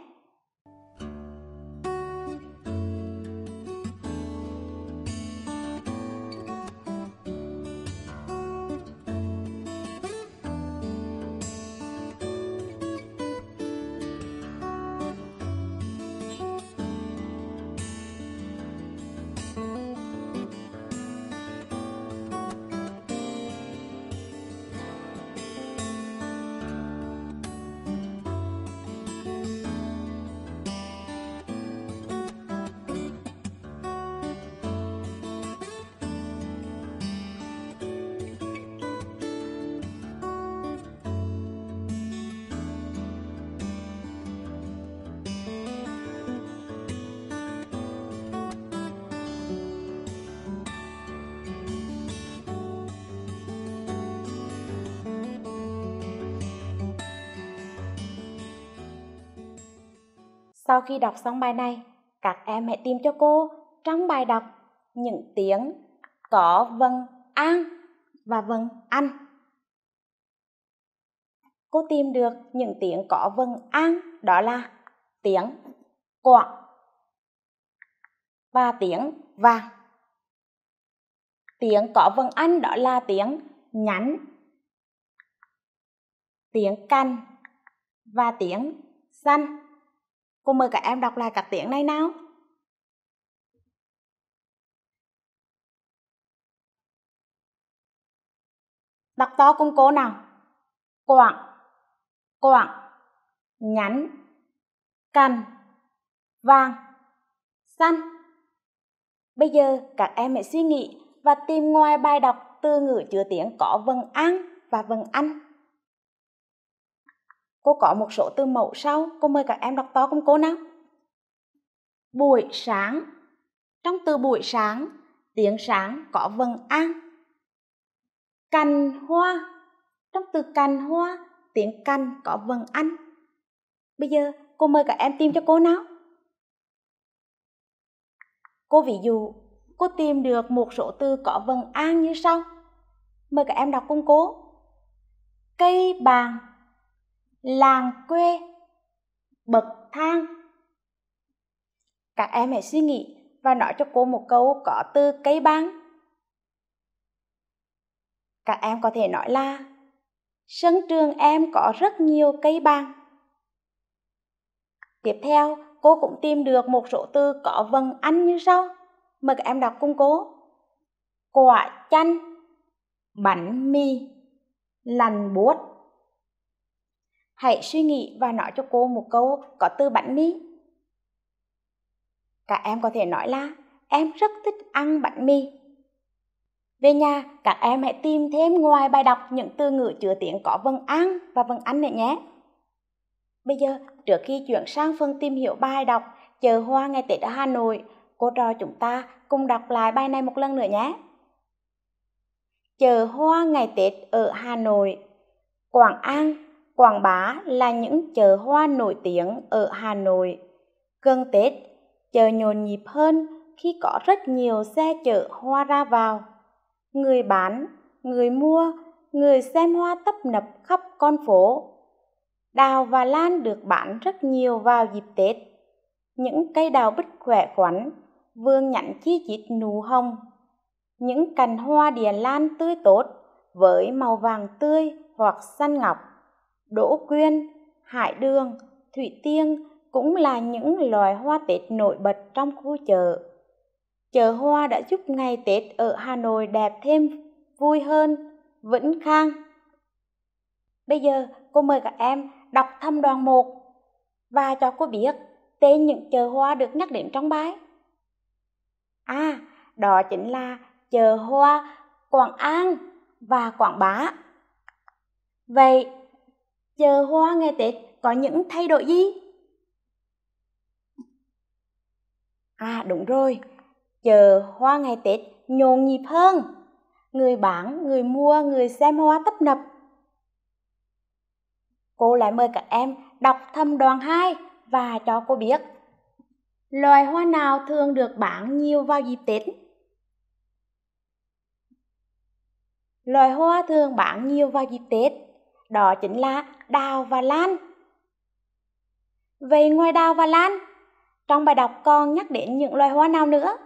Sau khi đọc xong bài này, các em hãy tìm cho cô trong bài đọc những tiếng có vân an và vân anh. Cô tìm được những tiếng có vân an đó là tiếng quạng và tiếng vàng. Tiếng có vân anh đó là tiếng nhắn, tiếng canh và tiếng xanh. Cô mời cả em đọc lại cặp tiếng này nào. Đọc to cùng cô nào. Quảng, quảng, nhắn, cần, vàng, xanh. Bây giờ các em hãy suy nghĩ và tìm ngoài bài đọc từ ngữ chứa tiếng có vần ăn và vần ăn. Cô có một số từ mẫu sau, cô mời các em đọc to cùng cô nào. Buổi sáng. Trong từ buổi sáng, tiếng sáng có vần an. Cành hoa. Trong từ cành hoa, tiếng cành có vần ăn Bây giờ cô mời các em tìm cho cô nào. Cô ví dụ, cô tìm được một số từ có vần an như sau. Mời các em đọc cùng cô. Cây bàn làng quê bậc thang các em hãy suy nghĩ và nói cho cô một câu có từ cây băng các em có thể nói là sân trường em có rất nhiều cây băng tiếp theo cô cũng tìm được một số từ có vần anh như sau mời các em đọc cùng cô quả chanh bánh mì lành buốt Hãy suy nghĩ và nói cho cô một câu có từ bánh mì. Các em có thể nói là em rất thích ăn bánh mì. Về nhà, các em hãy tìm thêm ngoài bài đọc những từ ngữ chứa tiếng có vân ăn và vân ăn này nhé. Bây giờ, trước khi chuyển sang phần tìm hiểu bài đọc Chờ hoa ngày Tết ở Hà Nội, cô trò chúng ta cùng đọc lại bài này một lần nữa nhé. Chờ hoa ngày Tết ở Hà Nội Quảng An quảng bá là những chợ hoa nổi tiếng ở Hà Nội. Gần Tết, chợ nhộn nhịp hơn khi có rất nhiều xe chợ hoa ra vào. Người bán, người mua, người xem hoa tấp nập khắp con phố. Đào và lan được bán rất nhiều vào dịp Tết. Những cây đào bích khỏe khoắn, vương nhẵn chi chít nụ hồng. Những cành hoa đìa lan tươi tốt với màu vàng tươi hoặc xanh ngọc đỗ quyên, hải đường, thủy tiên cũng là những loài hoa Tết nổi bật trong khu chợ. Chợ hoa đã giúp ngày Tết ở Hà Nội đẹp thêm, vui hơn, vĩnh khang. Bây giờ cô mời các em đọc thăm đoàn 1 và cho cô biết tên những chợ hoa được nhắc đến trong bài. À, đó chính là chợ hoa Quảng An và Quảng Bá. Vậy chờ hoa ngày Tết có những thay đổi gì? À đúng rồi, chờ hoa ngày Tết nhộn nhịp hơn. Người bán, người mua, người xem hoa tấp nập. Cô lại mời các em đọc thâm đoàn 2 và cho cô biết loài hoa nào thường được bán nhiều vào dịp Tết. Loài hoa thường bán nhiều vào dịp Tết đó chính là đào và lan vậy ngoài đào và lan trong bài đọc con nhắc đến những loài hoa nào nữa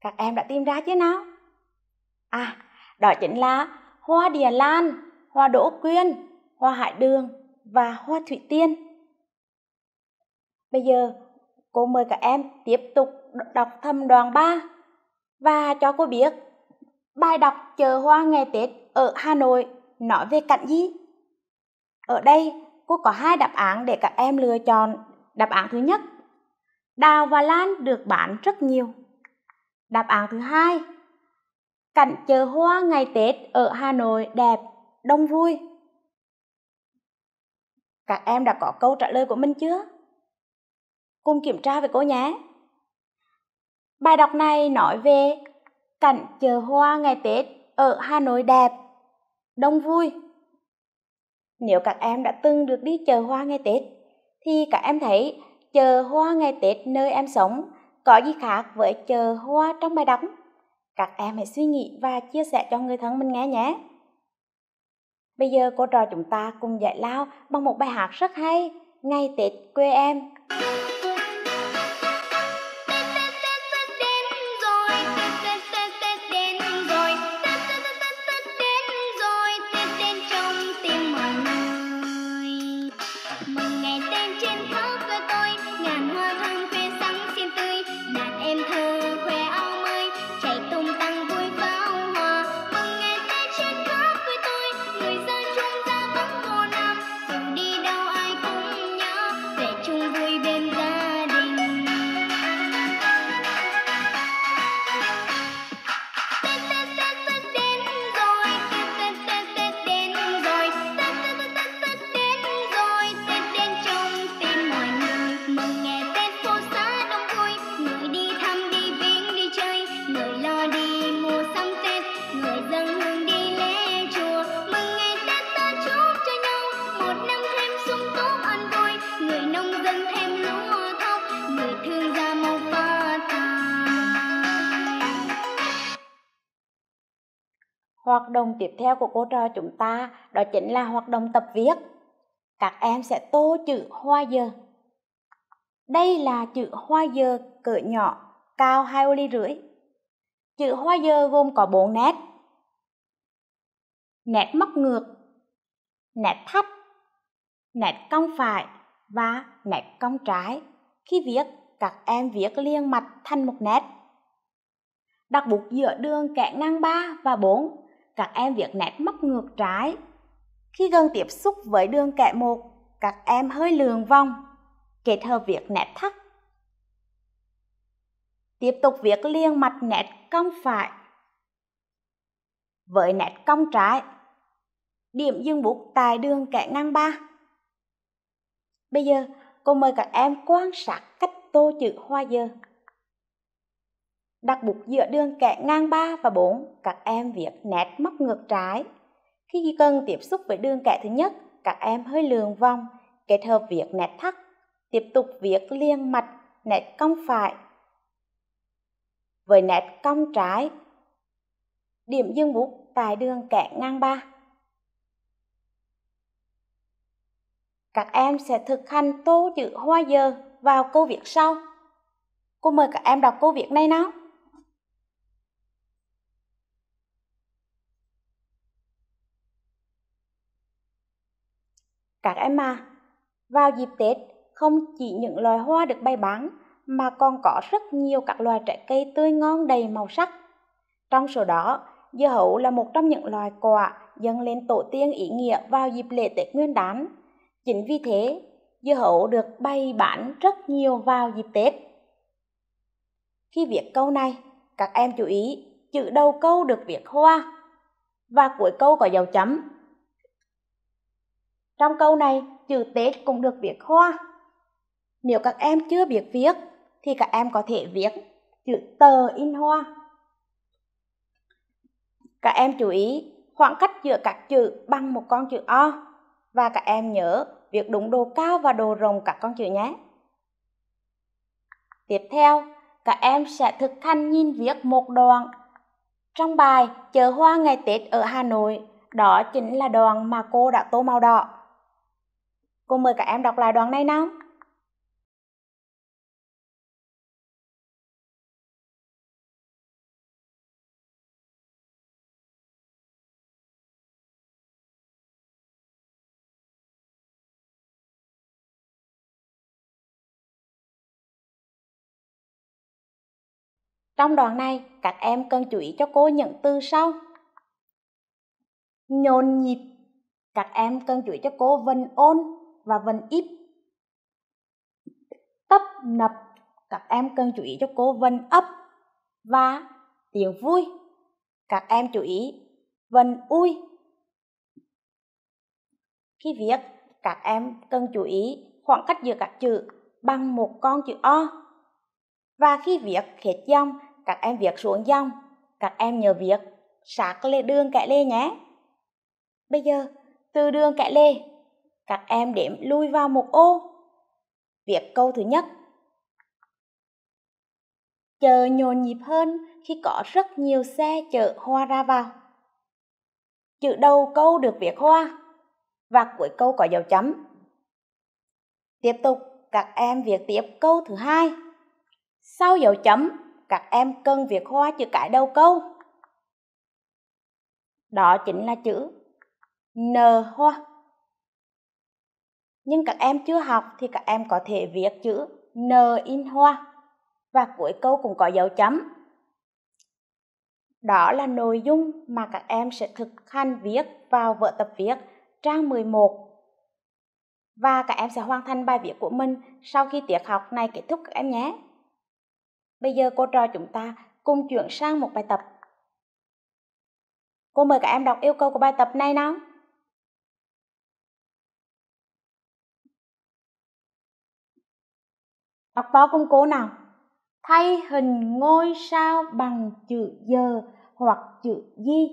các em đã tìm ra chứ nào à đó chính là hoa đìa lan hoa đỗ quyên hoa hải đường và hoa thủy tiên bây giờ cô mời các em tiếp tục đọc thầm đoàn 3 và cho cô biết bài đọc chờ hoa ngày Tết ở Hà Nội nói về cảnh gì? Ở đây, cô có hai đáp án để các em lựa chọn. Đáp án thứ nhất, đào và lan được bán rất nhiều. Đáp án thứ hai, cảnh chờ hoa ngày Tết ở Hà Nội đẹp, đông vui. Các em đã có câu trả lời của mình chưa? Cùng kiểm tra với cô nhé. Bài đọc này nói về cảnh chờ hoa ngày Tết ở Hà Nội đẹp đông vui nếu các em đã từng được đi chờ hoa ngày tết thì các em thấy chờ hoa ngày tết nơi em sống có gì khác với chờ hoa trong bài đóng các em hãy suy nghĩ và chia sẻ cho người thân mình nghe nhé bây giờ cô trò chúng ta cùng giải lao bằng một bài hát rất hay ngày tết quê em động tiếp theo của cô trò chúng ta đó chính là hoạt động tập viết. Các em sẽ tô chữ hoa dơ. Đây là chữ hoa dơ cỡ nhỏ, cao 2 ô ly rưỡi. Chữ hoa dơ gồm có 4 nét. Nét móc ngược, nét thắt, nét cong phải và nét cong trái. Khi viết, các em viết liên mạch thành một nét đặt bút giữa đường kẻ ngang 3 và 4 các em viết nét mắt ngược trái. Khi gần tiếp xúc với đường kẻ một, các em hơi lường vòng, kết hợp viết nét thắt. Tiếp tục viết liền mặt nét cong phải với nét cong trái. Điểm dừng bút tại đường kẻ ngang 3. Bây giờ, cô mời các em quan sát cách tô chữ hoa dơ đặc bục giữa đường kẻ ngang 3 và 4, các em viết nét móc ngược trái. Khi cần tiếp xúc với đường kẻ thứ nhất, các em hơi lường vòng, kết hợp việc nét thắt, tiếp tục viết liên mạch, nét cong phải. Với nét cong trái, điểm dương bút tại đường kẻ ngang 3. Các em sẽ thực hành tô chữ hoa giờ vào câu viết sau. Cô mời các em đọc câu viết này nào. các em à, vào dịp Tết, không chỉ những loài hoa được bày bán, mà còn có rất nhiều các loài trái cây tươi ngon đầy màu sắc. Trong số đó, dưa hấu là một trong những loài quả dâng lên tổ tiên ý nghĩa vào dịp lễ Tết Nguyên đán. Chính vì thế, dưa hấu được bày bán rất nhiều vào dịp Tết. Khi viết câu này, các em chú ý chữ đầu câu được viết hoa và cuối câu có dấu chấm trong câu này, chữ Tết cũng được viết hoa. Nếu các em chưa biết viết, thì các em có thể viết chữ tờ in hoa. Các em chú ý khoảng cách giữa các chữ bằng một con chữ O và các em nhớ việc đúng đồ cao và đồ rồng các con chữ nhé. Tiếp theo, các em sẽ thực hành nhìn viết một đoạn. Trong bài Chờ hoa ngày Tết ở Hà Nội, đó chính là đoạn mà cô đã tô màu đỏ cô mời cả em đọc lại đoạn này nào Trong đoạn này, các em cần chú ý cho cô những từ sau. Nhồn nhịp, các em cần chú ý cho cô vần ôn và vần íp tấp nập các em cần chú ý cho cô vần ấp và tiếng vui các em chú ý vần ui khi viết các em cần chú ý khoảng cách giữa các chữ bằng một con chữ o và khi viết hết dòng các em viết xuống dòng các em nhớ viết sạc lê đường kẻ lê nhé bây giờ từ đường kẻ lê các em đếm lùi vào một ô việc câu thứ nhất chờ nhộn nhịp hơn khi có rất nhiều xe chở hoa ra vào chữ đầu câu được viết hoa và cuối câu có dấu chấm tiếp tục các em viết tiếp câu thứ hai sau dấu chấm các em cần viết hoa chữ cái đầu câu đó chính là chữ n hoa nhưng các em chưa học thì các em có thể viết chữ n in hoa và cuối câu cũng có dấu chấm đó là nội dung mà các em sẽ thực hành viết vào vở tập viết trang 11 và các em sẽ hoàn thành bài viết của mình sau khi tiết học này kết thúc các em nhé. Bây giờ cô trò chúng ta cùng chuyển sang một bài tập. Cô mời các em đọc yêu cầu của bài tập này nào. đọc to công cô nào thay hình ngôi sao bằng chữ giờ hoặc chữ di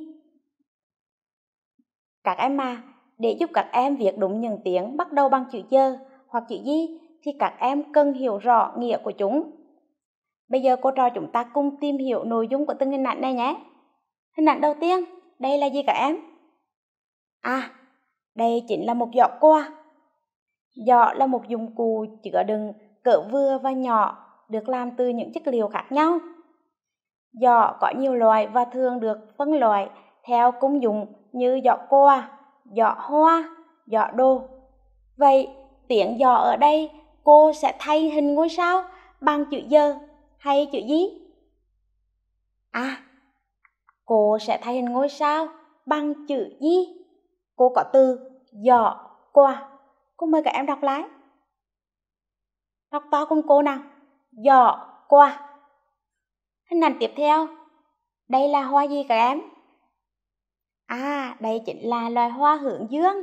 các em à để giúp các em viết đúng những tiếng bắt đầu bằng chữ giờ hoặc chữ di thì các em cần hiểu rõ nghĩa của chúng bây giờ cô trò chúng ta cùng tìm hiểu nội dung của từng hình ảnh này nhé hình ảnh đầu tiên đây là gì các em à đây chính là một giỏ quà giỏ là một dụng cụ chứa đựng cỡ vừa và nhỏ được làm từ những chất liệu khác nhau. Giỏ có nhiều loại và thường được phân loại theo công dụng như giỏ quà, giỏ hoa, giỏ đồ. Vậy, tiếng giỏ ở đây cô sẽ thay hình ngôi sao bằng chữ giờ hay chữ gì? À, cô sẽ thay hình ngôi sao bằng chữ gì? Cô có từ giỏ quà. Cô mời các em đọc lại đọc to cùng cô nào dò qua hình ảnh tiếp theo đây là hoa gì các em à đây chính là loài hoa hướng dương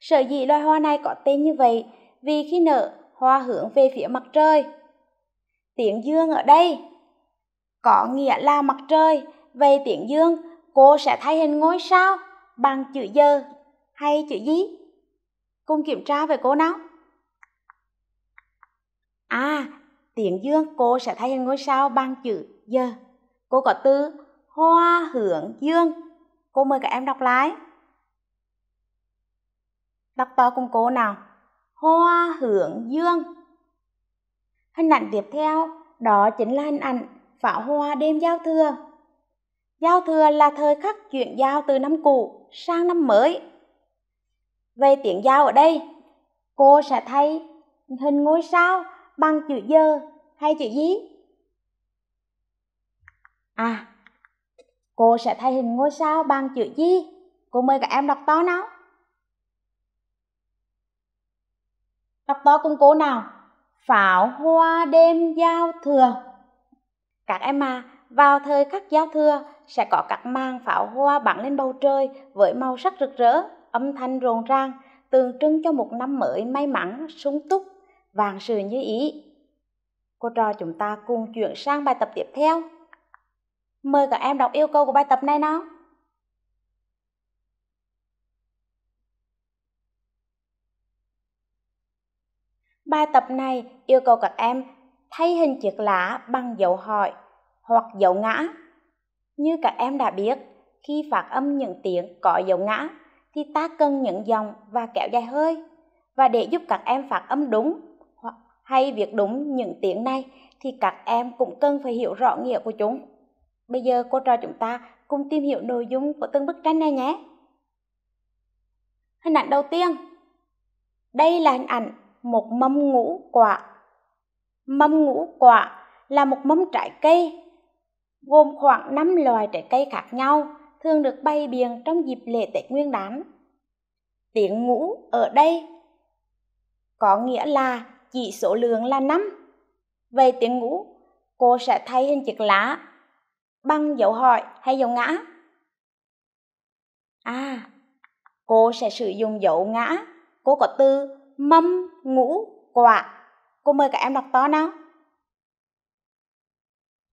sở dĩ loài hoa này có tên như vậy vì khi nở hoa hướng về phía mặt trời tiếng dương ở đây có nghĩa là mặt trời về tiếng dương cô sẽ thay hình ngôi sao bằng chữ giờ hay chữ gì cùng kiểm tra với cô nào À, tiếng dương cô sẽ thay ngôi sao bằng chữ giờ. Cô có từ hoa hưởng dương. Cô mời các em đọc lại. Đọc to cùng cô nào. Hoa hưởng dương. Hình ảnh tiếp theo đó chính là hình ảnh pháo hoa đêm giao thừa. Giao thừa là thời khắc chuyển giao từ năm cũ sang năm mới. Về tiếng giao ở đây, cô sẽ thay hình ngôi sao bằng chữ dơ hay chữ gì À, cô sẽ thay hình ngôi sao bằng chữ gì Cô mời các em đọc to nào. Đọc to cùng cô nào. Pháo hoa đêm giao thừa. Các em à, vào thời khắc giao thừa sẽ có các màn pháo hoa bắn lên bầu trời với màu sắc rực rỡ, âm thanh rộn ràng, tượng trưng cho một năm mới may mắn, sung túc vàng sự như ý. Cô trò chúng ta cùng chuyển sang bài tập tiếp theo. Mời các em đọc yêu cầu của bài tập này nào. Bài tập này yêu cầu các em thay hình chiếc lá bằng dấu hỏi hoặc dấu ngã. Như các em đã biết, khi phát âm những tiếng có dấu ngã thì ta cần những dòng và kéo dài hơi. Và để giúp các em phát âm đúng hay việc đúng những tiếng này thì các em cũng cần phải hiểu rõ nghĩa của chúng. Bây giờ cô trò chúng ta cùng tìm hiểu nội dung của từng bức tranh này nhé. Hình ảnh đầu tiên. Đây là hình ảnh một mâm ngũ quả. Mâm ngũ quả là một mâm trái cây gồm khoảng 5 loài trái cây khác nhau, thường được bày biện trong dịp lễ Tết Nguyên đán. Tiếng ngũ ở đây có nghĩa là chỉ số lượng là 5. Về tiếng ngũ, cô sẽ thay hình chữ lá bằng dấu hỏi hay dấu ngã. À, cô sẽ sử dụng dấu ngã. Cô có từ mâm, ngũ, quả. Cô mời các em đọc to nào.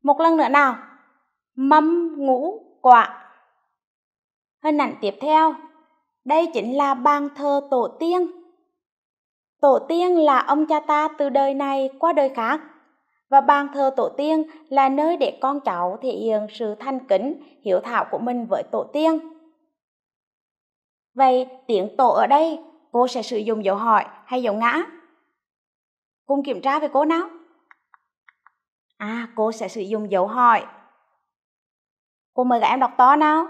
Một lần nữa nào. Mâm, ngũ, quả. Hình ảnh tiếp theo. Đây chính là bàn thờ tổ tiên Tổ tiên là ông cha ta từ đời này qua đời khác, và bàn thờ tổ tiên là nơi để con cháu thể hiện sự thanh kính, hiếu thảo của mình với tổ tiên. Vậy tiếng tổ ở đây, cô sẽ sử dụng dấu hỏi hay dấu ngã? Cùng kiểm tra với cô nào. À, cô sẽ sử dụng dấu hỏi. Cô mời các em đọc to nào.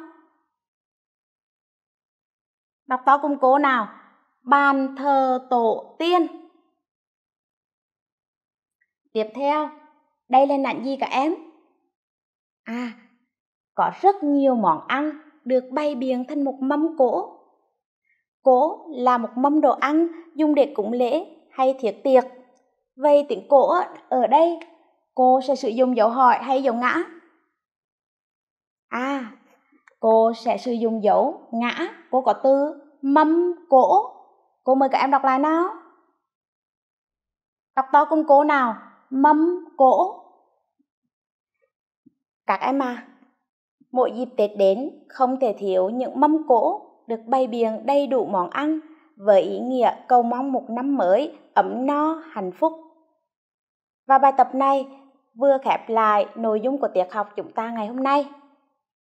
Đọc to cùng cô nào bàn thờ tổ tiên tiếp theo đây là nạn gì cả em à có rất nhiều món ăn được bay biện thành một mâm cỗ cỗ là một mâm đồ ăn dùng để cúng lễ hay thiết tiệc vậy tiếng cỗ ở đây cô sẽ sử dụng dấu hỏi hay dấu ngã à cô sẽ sử dụng dấu ngã cô có từ mâm cỗ cô mời các em đọc lại nào đọc to cùng cô nào mâm cỗ các em à mỗi dịp tết đến không thể thiếu những mâm cỗ được bày biện đầy đủ món ăn với ý nghĩa cầu mong một năm mới ấm no hạnh phúc và bài tập này vừa khép lại nội dung của tiết học chúng ta ngày hôm nay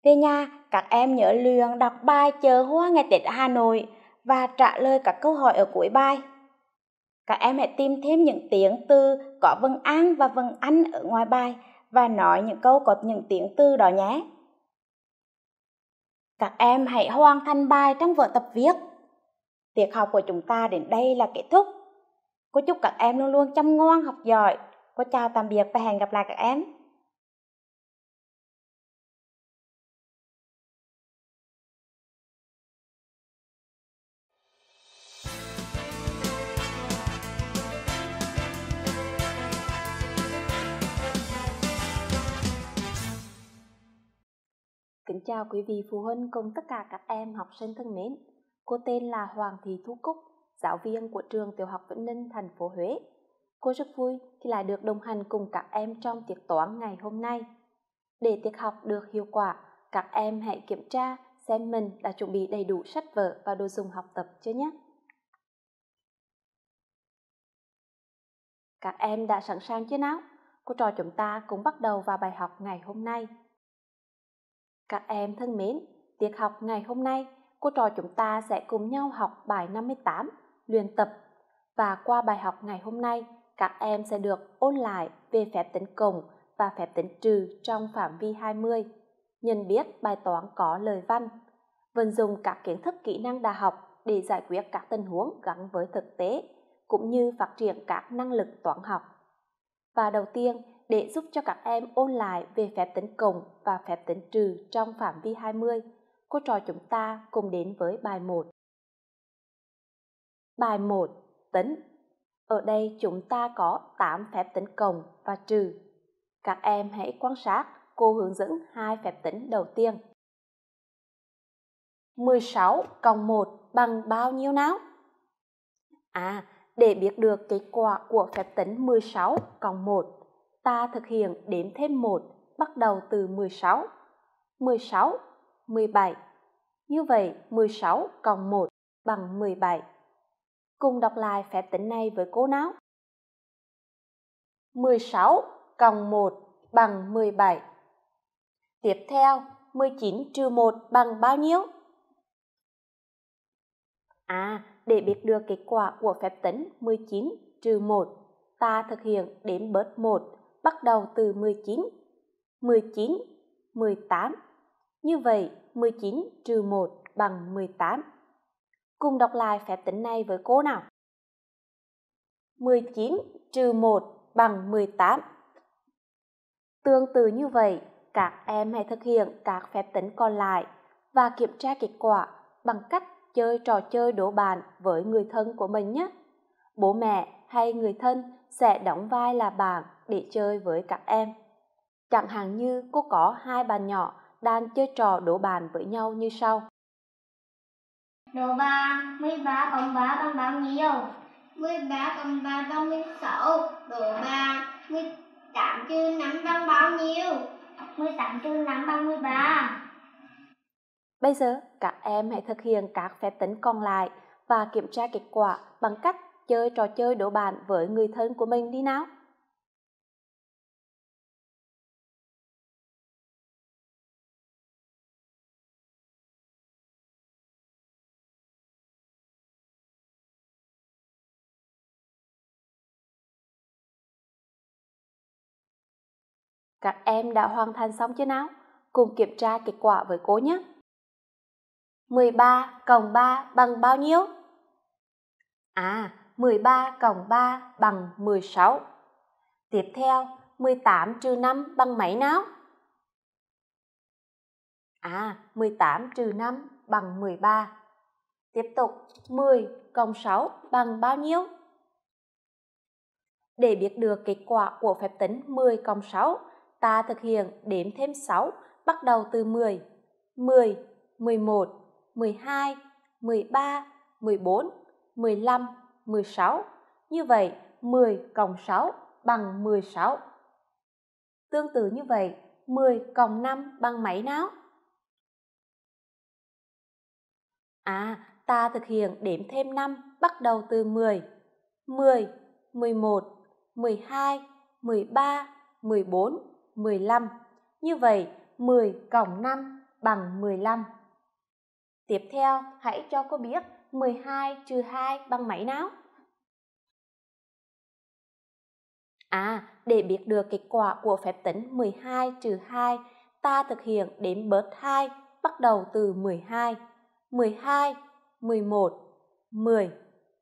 về nhà các em nhớ luyện đọc bài chờ hoa ngày tết ở hà nội và trả lời các câu hỏi ở cuối bài. Các em hãy tìm thêm những tiếng từ có vần an và vần anh ở ngoài bài và nói những câu có những tiếng từ đó nhé. Các em hãy hoàn thành bài trong vở tập viết. Tiệc học của chúng ta đến đây là kết thúc. Cô chúc các em luôn luôn chăm ngoan học giỏi. Cô chào tạm biệt và hẹn gặp lại các em. chào quý vị phụ huynh cùng tất cả các em học sinh thân mến. Cô tên là Hoàng Thị Thu Cúc, giáo viên của trường tiểu học Vĩnh Ninh, thành phố Huế. Cô rất vui khi lại được đồng hành cùng các em trong tiết toán ngày hôm nay. Để tiết học được hiệu quả, các em hãy kiểm tra xem mình đã chuẩn bị đầy đủ sách vở và đồ dùng học tập chưa nhé. Các em đã sẵn sàng chưa nào? Cô trò chúng ta cũng bắt đầu vào bài học ngày hôm nay. Các em thân mến, tiết học ngày hôm nay, cô trò chúng ta sẽ cùng nhau học bài 58, luyện tập. Và qua bài học ngày hôm nay, các em sẽ được ôn lại về phép tính cộng và phép tính trừ trong phạm vi 20. Nhận biết bài toán có lời văn, vận dụng các kiến thức kỹ năng đã học để giải quyết các tình huống gắn với thực tế, cũng như phát triển các năng lực toán học. Và đầu tiên, để giúp cho các em ôn lại về phép tính cộng và phép tính trừ trong phạm vi 20. Cô trò chúng ta cùng đến với bài 1. Bài 1. Tính Ở đây chúng ta có 8 phép tính cộng và trừ. Các em hãy quan sát cô hướng dẫn hai phép tính đầu tiên. 16 cộng 1 bằng bao nhiêu nào? À, để biết được kết quả của phép tính 16 cộng 1 ta thực hiện đếm thêm 1 bắt đầu từ 16. 16, 17. Như vậy 16 cộng 1 bằng 17. Cùng đọc lại phép tính này với cô nào. 16 cộng 1 bằng 17. Tiếp theo, 19 trừ 1 bằng bao nhiêu? À, để biết được kết quả của phép tính 19 trừ 1, ta thực hiện đếm bớt 1 bắt đầu từ 19, 19, 18. Như vậy, 19 trừ 1 bằng 18. Cùng đọc lại phép tính này với cô nào. 19 trừ 1 bằng 18. Tương tự như vậy, các em hãy thực hiện các phép tính còn lại và kiểm tra kết quả bằng cách chơi trò chơi đổ bàn với người thân của mình nhé. Bố mẹ hay người thân sẽ đóng vai là bạn để chơi với các em. Chẳng hạn như cô có hai bạn nhỏ đang chơi trò đổ bàn với nhau như sau. Đổ bàn, ba cộng ba bằng bao nhiêu? ba cộng 3 bằng 16. Đổ bàn, tám trừ 5 bằng bao nhiêu? tám trừ 5 bằng ba. Bây giờ, các em hãy thực hiện các phép tính còn lại và kiểm tra kết quả bằng cách chơi trò chơi đổ bàn với người thân của mình đi nào. Các em đã hoàn thành xong chưa nào? Cùng kiểm tra kết quả với cô nhé. 13 cộng 3 bằng bao nhiêu? À, 13 cộng 3 bằng 16. Tiếp theo, 18 trừ 5 bằng mấy nào? À, 18 trừ 5 bằng 13. Tiếp tục, 10 cộng 6 bằng bao nhiêu? Để biết được kết quả của phép tính 10 cộng 6, ta thực hiện đếm thêm 6, bắt đầu từ 10. 10, 11, 12, 13, 14, 15, 16. Như vậy, 10 cộng 6 bằng 16. Tương tự như vậy, 10 cộng 5 bằng mấy nào? À, ta thực hiện đếm thêm 5 bắt đầu từ 10. 10, 11, 12, 13, 14, 15. Như vậy, 10 cộng 5 bằng 15. Tiếp theo, hãy cho cô biết 12 trừ 2 bằng mấy nào? À, để biết được kết quả của phép tính 12 trừ 2, ta thực hiện đếm bớt 2 bắt đầu từ 12. 12, 11, 10.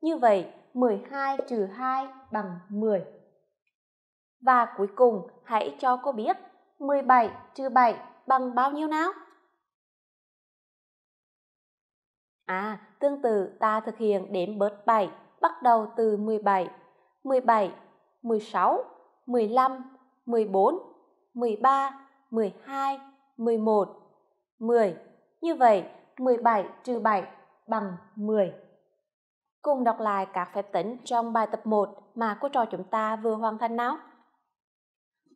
Như vậy, 12 trừ 2 bằng 10. Và cuối cùng, hãy cho cô biết 17 trừ 7 bằng bao nhiêu nào? À, tương tự ta thực hiện đếm bớt 7, bắt đầu từ 17, 17, 16, 15, 14, 13, 12, 11, 10. Như vậy, 17 trừ 7 bằng 10. Cùng đọc lại các phép tính trong bài tập 1 mà cô trò chúng ta vừa hoàn thành nào.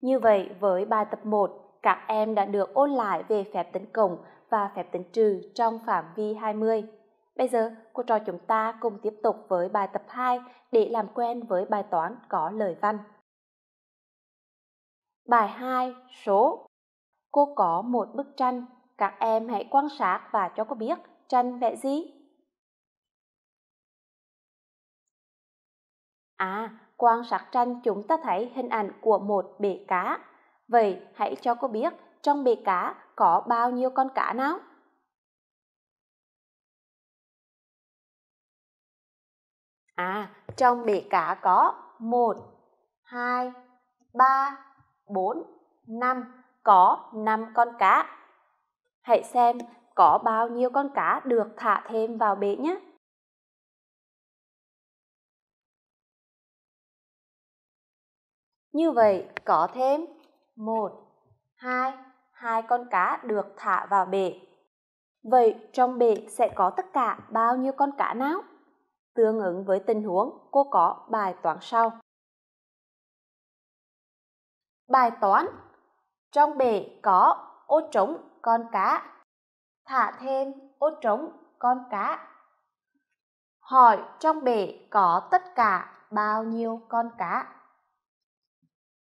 Như vậy, với bài tập 1, các em đã được ôn lại về phép tính cộng và phép tính trừ trong phạm vi 20. Bây giờ, cô trò chúng ta cùng tiếp tục với bài tập 2 để làm quen với bài toán có lời văn. Bài 2, số. Cô có một bức tranh, các em hãy quan sát và cho cô biết tranh vẽ gì. À, quan sát tranh chúng ta thấy hình ảnh của một bể cá. Vậy hãy cho cô biết trong bể cá có bao nhiêu con cá nào? À, trong bể cá có 1, 2, 3, 4, 5, có 5 con cá. Hãy xem có bao nhiêu con cá được thả thêm vào bể nhé. Như vậy có thêm 1, 2, hai con cá được thả vào bể. Vậy trong bể sẽ có tất cả bao nhiêu con cá nào? Tương ứng với tình huống, cô có bài toán sau. Bài toán Trong bể có ô trống con cá. Thả thêm ô trống con cá. Hỏi trong bể có tất cả bao nhiêu con cá?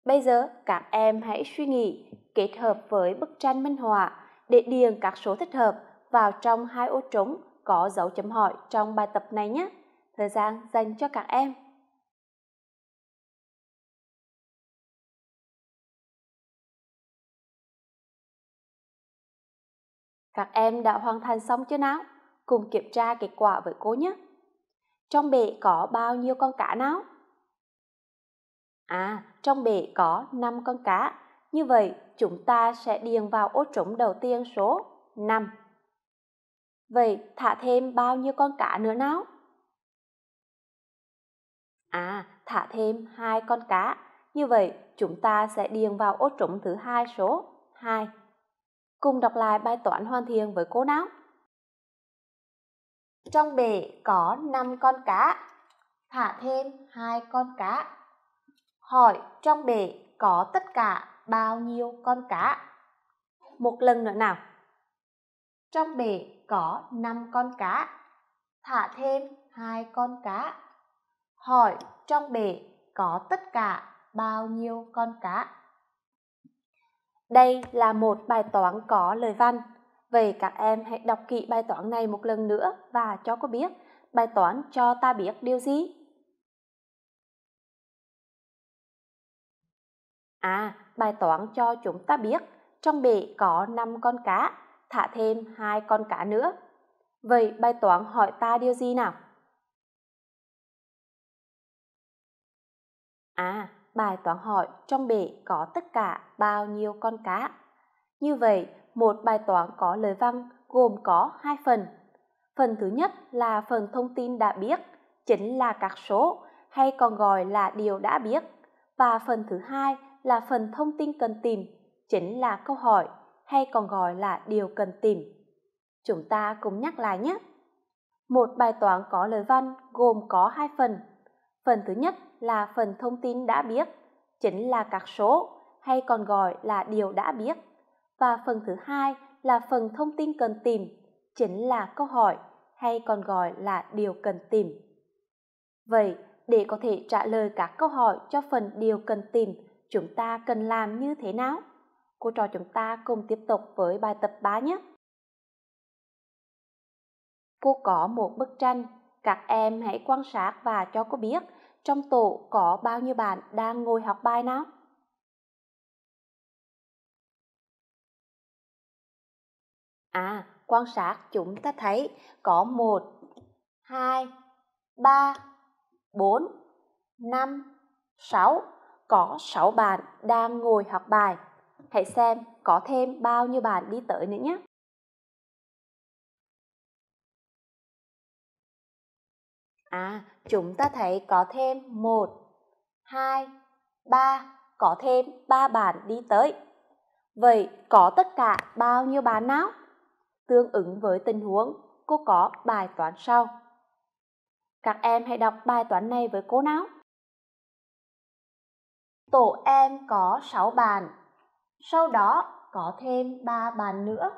Bây giờ các em hãy suy nghĩ kết hợp với bức tranh minh họa để điền các số thích hợp vào trong hai ô trống có dấu chấm hỏi trong bài tập này nhé. Thời gian dành cho các em. Các em đã hoàn thành xong chưa nào? Cùng kiểm tra kết quả với cô nhé. Trong bể có bao nhiêu con cá nào? À, trong bể có 5 con cá. Như vậy, chúng ta sẽ điền vào ô trống đầu tiên số 5. Vậy thả thêm bao nhiêu con cá nữa nào? À, thả thêm hai con cá. Như vậy, chúng ta sẽ điền vào ô trống thứ hai số 2. Cùng đọc lại bài toán hoàn thiện với cô nào. Trong bể có 5 con cá. Thả thêm hai con cá hỏi trong bể có tất cả bao nhiêu con cá? Một lần nữa nào. Trong bể có năm con cá. Thả thêm hai con cá. Hỏi trong bể có tất cả bao nhiêu con cá? Đây là một bài toán có lời văn. Vậy các em hãy đọc kỹ bài toán này một lần nữa và cho cô biết bài toán cho ta biết điều gì À, bài toán cho chúng ta biết trong bể có 5 con cá, thả thêm hai con cá nữa. Vậy bài toán hỏi ta điều gì nào? À, bài toán hỏi trong bể có tất cả bao nhiêu con cá. Như vậy, một bài toán có lời văn gồm có hai phần. Phần thứ nhất là phần thông tin đã biết, chính là các số hay còn gọi là điều đã biết. Và phần thứ hai là phần thông tin cần tìm chính là câu hỏi hay còn gọi là điều cần tìm chúng ta cùng nhắc lại nhé một bài toán có lời văn gồm có hai phần phần thứ nhất là phần thông tin đã biết chính là các số hay còn gọi là điều đã biết và phần thứ hai là phần thông tin cần tìm chính là câu hỏi hay còn gọi là điều cần tìm vậy để có thể trả lời các câu hỏi cho phần điều cần tìm chúng ta cần làm như thế nào? Cô trò chúng ta cùng tiếp tục với bài tập 3 nhé. Cô có một bức tranh, các em hãy quan sát và cho cô biết trong tổ có bao nhiêu bạn đang ngồi học bài nào. À, quan sát chúng ta thấy có 1, 2, 3, 4, 5, 6, có 6 bạn đang ngồi học bài. Hãy xem có thêm bao nhiêu bạn đi tới nữa nhé. À, chúng ta thấy có thêm 1, 2, 3, có thêm 3 bạn đi tới. Vậy có tất cả bao nhiêu bạn nào? Tương ứng với tình huống, cô có bài toán sau. Các em hãy đọc bài toán này với cô nào tổ em có 6 bàn, sau đó có thêm 3 bàn nữa.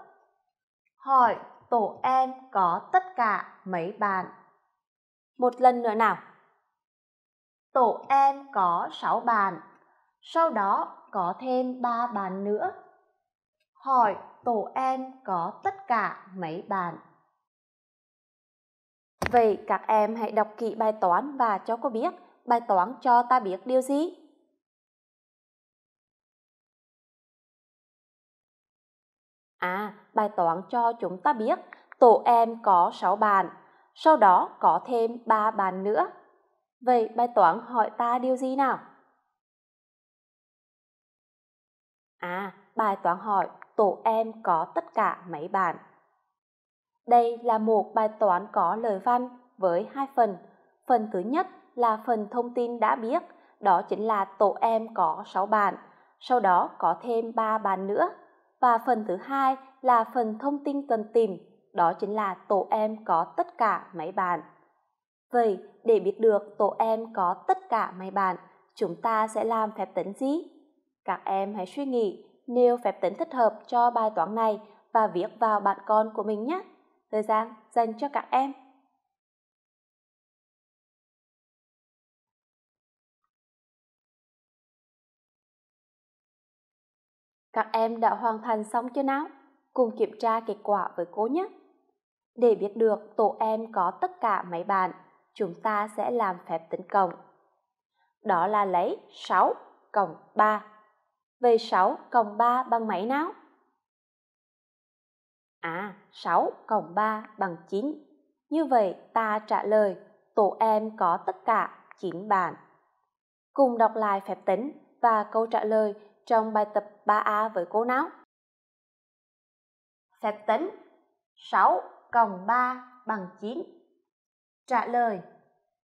Hỏi tổ em có tất cả mấy bàn? Một lần nữa nào. Tổ em có 6 bàn, sau đó có thêm 3 bàn nữa. Hỏi tổ em có tất cả mấy bàn? Vậy các em hãy đọc kỹ bài toán và cho cô biết bài toán cho ta biết điều gì? À, bài toán cho chúng ta biết tổ em có 6 bàn, sau đó có thêm 3 bàn nữa. Vậy bài toán hỏi ta điều gì nào? À, bài toán hỏi tổ em có tất cả mấy bàn? Đây là một bài toán có lời văn với hai phần. Phần thứ nhất là phần thông tin đã biết, đó chính là tổ em có 6 bàn, sau đó có thêm 3 bàn nữa và phần thứ hai là phần thông tin cần tìm, đó chính là tổ em có tất cả máy bàn. Vậy, để biết được tổ em có tất cả máy bàn, chúng ta sẽ làm phép tính gì? Các em hãy suy nghĩ nêu phép tính thích hợp cho bài toán này và viết vào bạn con của mình nhé. Thời gian dành cho các em. các em đã hoàn thành xong chưa nào? Cùng kiểm tra kết quả với cô nhé. Để biết được tổ em có tất cả mấy bạn, chúng ta sẽ làm phép tính cộng. Đó là lấy 6 cộng 3. Vậy 6 cộng 3 bằng mấy nào? À, 6 cộng 3 bằng 9. Như vậy ta trả lời tổ em có tất cả 9 bạn. Cùng đọc lại phép tính và câu trả lời trong bài tập 3A với cô nào? Phép tính 6 cộng 3 bằng 9 Trả lời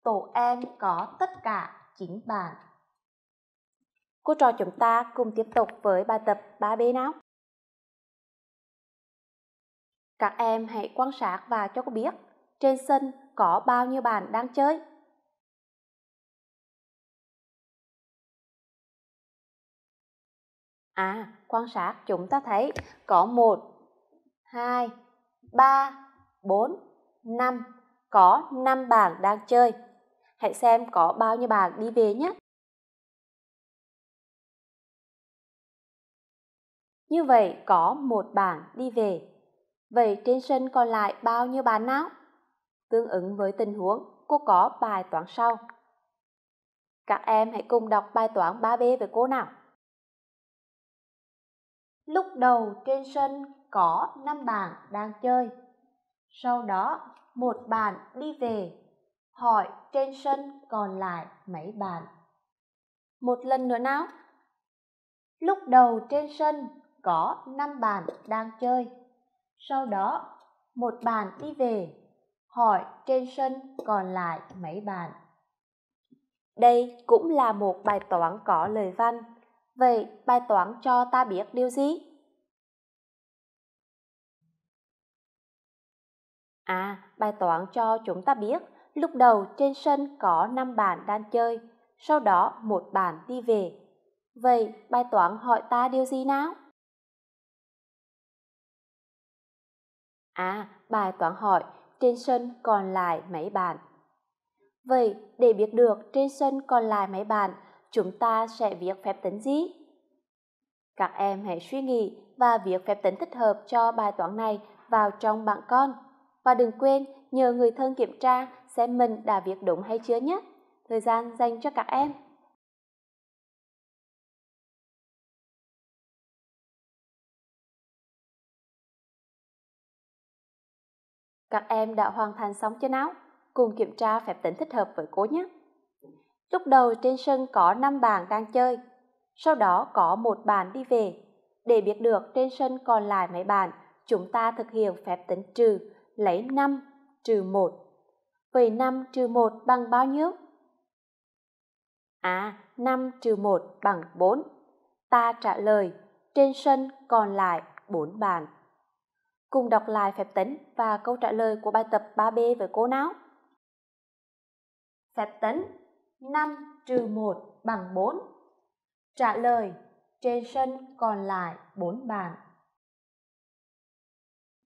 Tổ em có tất cả 9 bạn Cô trò chúng ta cùng tiếp tục với bài tập 3B nào Các em hãy quan sát và cho cô biết trên sân có bao nhiêu bạn đang chơi À, quan sát chúng ta thấy có 1, 2, 3, 4, 5, có 5 bạn đang chơi. Hãy xem có bao nhiêu bạn đi về nhé. Như vậy có một bạn đi về. Vậy trên sân còn lại bao nhiêu bạn nào? Tương ứng với tình huống, cô có bài toán sau. Các em hãy cùng đọc bài toán 3B với cô nào lúc đầu trên sân có năm bạn đang chơi sau đó một bạn đi về hỏi trên sân còn lại mấy bạn một lần nữa nào lúc đầu trên sân có năm bạn đang chơi sau đó một bạn đi về hỏi trên sân còn lại mấy bạn đây cũng là một bài toán có lời văn vậy bài toán cho ta biết điều gì à bài toán cho chúng ta biết lúc đầu trên sân có 5 bạn đang chơi sau đó một bạn đi về vậy bài toán hỏi ta điều gì nào à bài toán hỏi trên sân còn lại mấy bạn vậy để biết được trên sân còn lại mấy bạn chúng ta sẽ viết phép tính gì? Các em hãy suy nghĩ và viết phép tính thích hợp cho bài toán này vào trong bảng con. Và đừng quên nhờ người thân kiểm tra xem mình đã viết đúng hay chưa nhé. Thời gian dành cho các em. Các em đã hoàn thành xong chưa nào? Cùng kiểm tra phép tính thích hợp với cô nhé. Lúc đầu trên sân có 5 bàn đang chơi, sau đó có một bàn đi về. Để biết được trên sân còn lại mấy bàn, chúng ta thực hiện phép tính trừ, lấy 5 trừ 1. Vậy 5 trừ 1 bằng bao nhiêu? À, 5 trừ 1 bằng 4. Ta trả lời, trên sân còn lại 4 bàn. Cùng đọc lại phép tính và câu trả lời của bài tập 3B với cô nào. Phép tính 5 trừ 1 bằng 4. Trả lời, trên sân còn lại 4 bạn.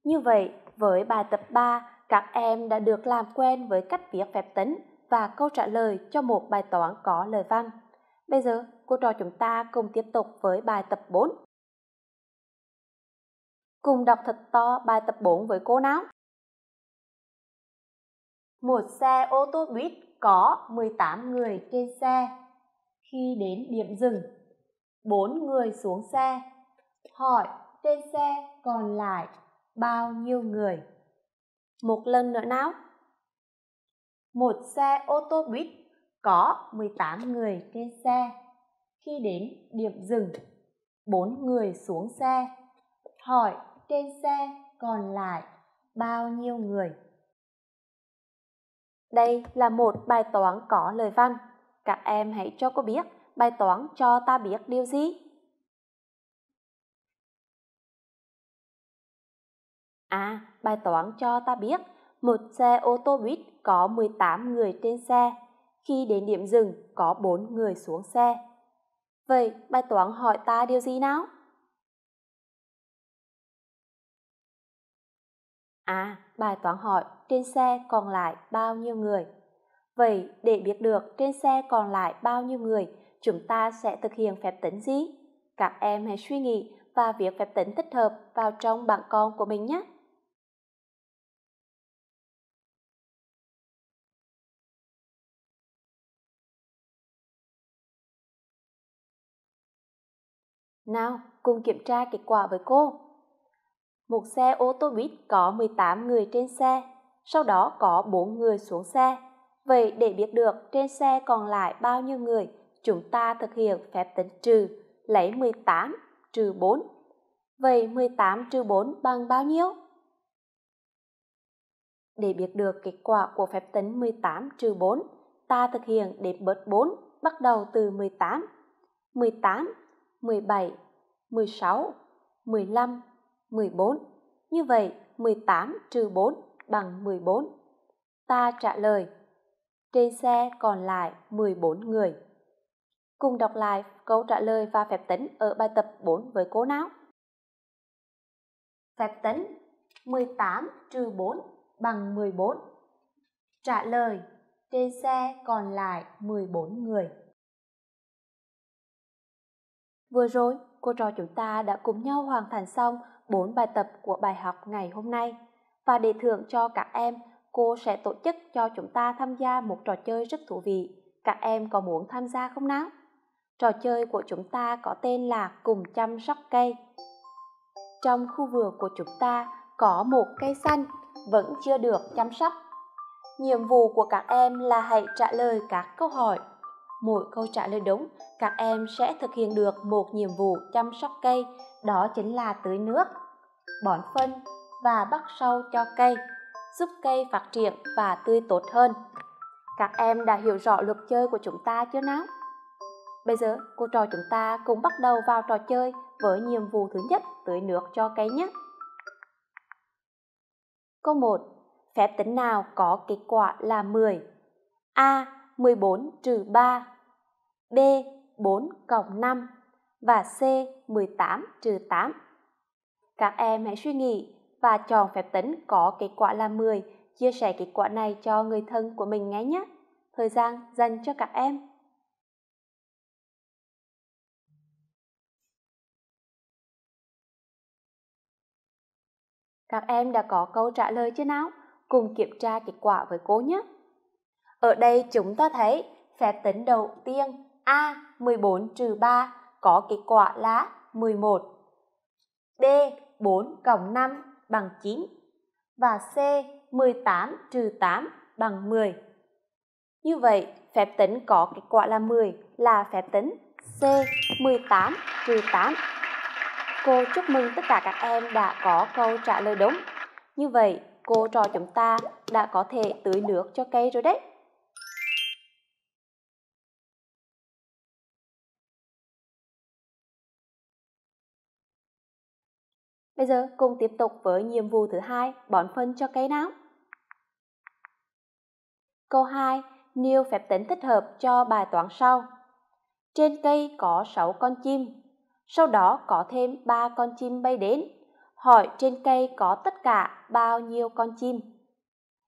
Như vậy, với bài tập 3, các em đã được làm quen với cách viết phép tính và câu trả lời cho một bài toán có lời văn. Bây giờ, cô trò chúng ta cùng tiếp tục với bài tập 4. Cùng đọc thật to bài tập 4 với cô nào một xe ô tô buýt có 18 người trên xe. Khi đến điểm dừng, bốn người xuống xe. Hỏi trên xe còn lại bao nhiêu người? Một lần nữa nào. Một xe ô tô buýt có 18 người trên xe. Khi đến điểm dừng, bốn người xuống xe. Hỏi trên xe còn lại bao nhiêu người? Đây là một bài toán có lời văn. Các em hãy cho cô biết bài toán cho ta biết điều gì. À, bài toán cho ta biết một xe ô tô buýt có 18 người trên xe. Khi đến điểm dừng, có 4 người xuống xe. Vậy, bài toán hỏi ta điều gì nào? À, bài toán hỏi trên xe còn lại bao nhiêu người. Vậy để biết được trên xe còn lại bao nhiêu người, chúng ta sẽ thực hiện phép tính gì? Các em hãy suy nghĩ và viết phép tính thích hợp vào trong bảng con của mình nhé. Nào, cùng kiểm tra kết quả với cô. Một xe ô tô buýt có 18 người trên xe, sau đó có 4 người xuống xe. Vậy để biết được trên xe còn lại bao nhiêu người, chúng ta thực hiện phép tính trừ, lấy 18 trừ 4. Vậy 18 trừ 4 bằng bao nhiêu? Để biết được kết quả của phép tính 18 trừ 4, ta thực hiện đếm bớt 4, bắt đầu từ 18. 18, 17, 16, 15, 14. Như vậy, 18 trừ 4 bằng 14. Ta trả lời, trên xe còn lại 14 người. Cùng đọc lại câu trả lời và phép tính ở bài tập 4 với cô nào. Phép tính 18 trừ 4 bằng 14. Trả lời, trên xe còn lại 14 người. Vừa rồi, cô trò chúng ta đã cùng nhau hoàn thành xong 4 bài tập của bài học ngày hôm nay. Và để thưởng cho các em, cô sẽ tổ chức cho chúng ta tham gia một trò chơi rất thú vị. Các em có muốn tham gia không nào? Trò chơi của chúng ta có tên là Cùng chăm sóc cây. Trong khu vườn của chúng ta có một cây xanh vẫn chưa được chăm sóc. Nhiệm vụ của các em là hãy trả lời các câu hỏi mỗi câu trả lời đúng các em sẽ thực hiện được một nhiệm vụ chăm sóc cây đó chính là tưới nước bón phân và bắt sâu cho cây giúp cây phát triển và tươi tốt hơn các em đã hiểu rõ luật chơi của chúng ta chưa nào bây giờ cô trò chúng ta cùng bắt đầu vào trò chơi với nhiệm vụ thứ nhất tưới nước cho cây nhé Câu 1. Phép tính nào có kết quả là 10? A. 14 trừ 3 B 4 cộng 5 và C 18 trừ 8. Các em hãy suy nghĩ và chọn phép tính có kết quả là 10, chia sẻ kết quả này cho người thân của mình nghe nhé. Thời gian dành cho các em. Các em đã có câu trả lời chưa nào? Cùng kiểm tra kết quả với cô nhé. Ở đây chúng ta thấy phép tính đầu tiên A. 14 trừ 3 có kết quả là 11. B. 4 cộng 5 bằng 9 và C. 18 trừ 8 bằng 10. Như vậy, phép tính có kết quả là 10 là phép tính C. 18 trừ 8. Cô chúc mừng tất cả các em đã có câu trả lời đúng. Như vậy, cô trò chúng ta đã có thể tưới nước cho cây rồi đấy. Bây giờ cùng tiếp tục với nhiệm vụ thứ hai, bón phân cho cây não. Câu 2, nêu phép tính thích hợp cho bài toán sau. Trên cây có 6 con chim, sau đó có thêm 3 con chim bay đến. Hỏi trên cây có tất cả bao nhiêu con chim?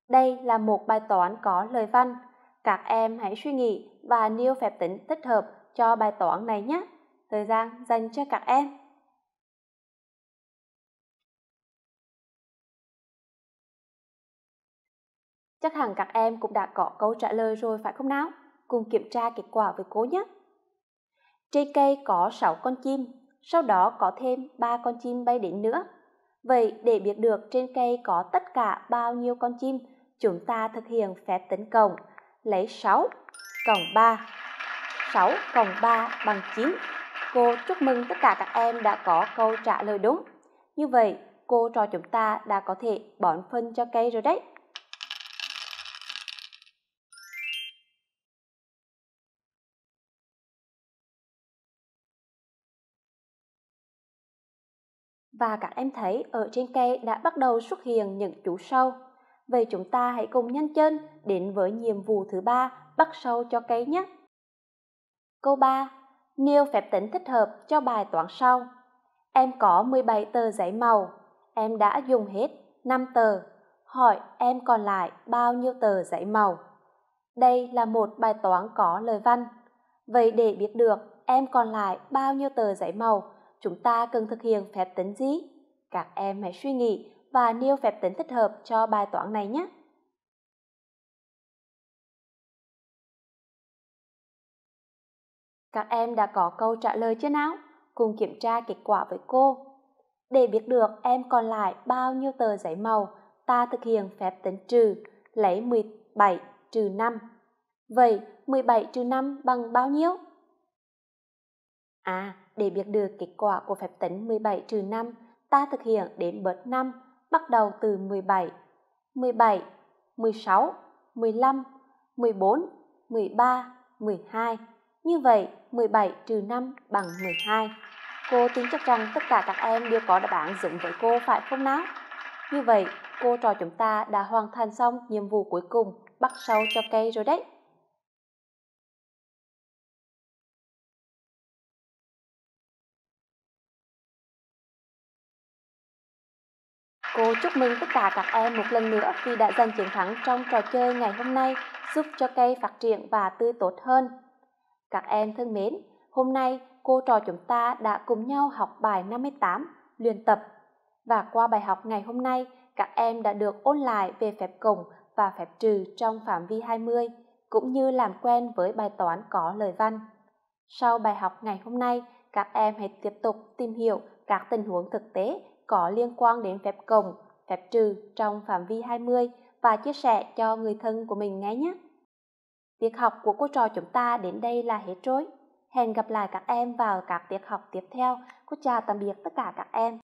Đây là một bài toán có lời văn. Các em hãy suy nghĩ và nêu phép tính thích hợp cho bài toán này nhé. Thời gian dành cho các em. Chắc hẳn các em cũng đã có câu trả lời rồi phải không nào? Cùng kiểm tra kết quả với cô nhé. Trên cây có 6 con chim, sau đó có thêm 3 con chim bay đến nữa. Vậy để biết được trên cây có tất cả bao nhiêu con chim, chúng ta thực hiện phép tính cộng, lấy 6 cộng 3. 6 cộng 3 bằng 9. Cô chúc mừng tất cả các em đã có câu trả lời đúng. Như vậy, cô trò chúng ta đã có thể bón phân cho cây rồi đấy. và các em thấy ở trên cây đã bắt đầu xuất hiện những chú sâu. Vậy chúng ta hãy cùng nhanh chân đến với nhiệm vụ thứ ba bắt sâu cho cây nhé. Câu 3. Nêu phép tính thích hợp cho bài toán sau. Em có 17 tờ giấy màu, em đã dùng hết 5 tờ. Hỏi em còn lại bao nhiêu tờ giấy màu? Đây là một bài toán có lời văn. Vậy để biết được em còn lại bao nhiêu tờ giấy màu, chúng ta cần thực hiện phép tính gì? Các em hãy suy nghĩ và nêu phép tính thích hợp cho bài toán này nhé. Các em đã có câu trả lời chưa nào? Cùng kiểm tra kết quả với cô. Để biết được em còn lại bao nhiêu tờ giấy màu, ta thực hiện phép tính trừ, lấy 17 trừ 5. Vậy 17 trừ 5 bằng bao nhiêu? À, để biết được kết quả của phép tính 17 trừ 5, ta thực hiện đến bớt 5, bắt đầu từ 17, 17, 16, 15, 14, 13, 12. Như vậy, 17 trừ 5 bằng 12. Cô tin chắc rằng tất cả các em đều có đáp án giống với cô phải không nào? Như vậy, cô trò chúng ta đã hoàn thành xong nhiệm vụ cuối cùng bắt sâu cho cây rồi đấy. Cô chúc mừng tất cả các em một lần nữa vì đã giành chiến thắng trong trò chơi ngày hôm nay, giúp cho cây phát triển và tươi tốt hơn. Các em thân mến, hôm nay cô trò chúng ta đã cùng nhau học bài 58, luyện tập. Và qua bài học ngày hôm nay, các em đã được ôn lại về phép cộng và phép trừ trong phạm vi 20, cũng như làm quen với bài toán có lời văn. Sau bài học ngày hôm nay, các em hãy tiếp tục tìm hiểu các tình huống thực tế có liên quan đến phép cộng, phép trừ trong phạm vi 20 và chia sẻ cho người thân của mình nghe nhé. Tiết học của cô trò chúng ta đến đây là hết rồi. Hẹn gặp lại các em vào các tiết học tiếp theo. Cô chào tạm biệt tất cả các em.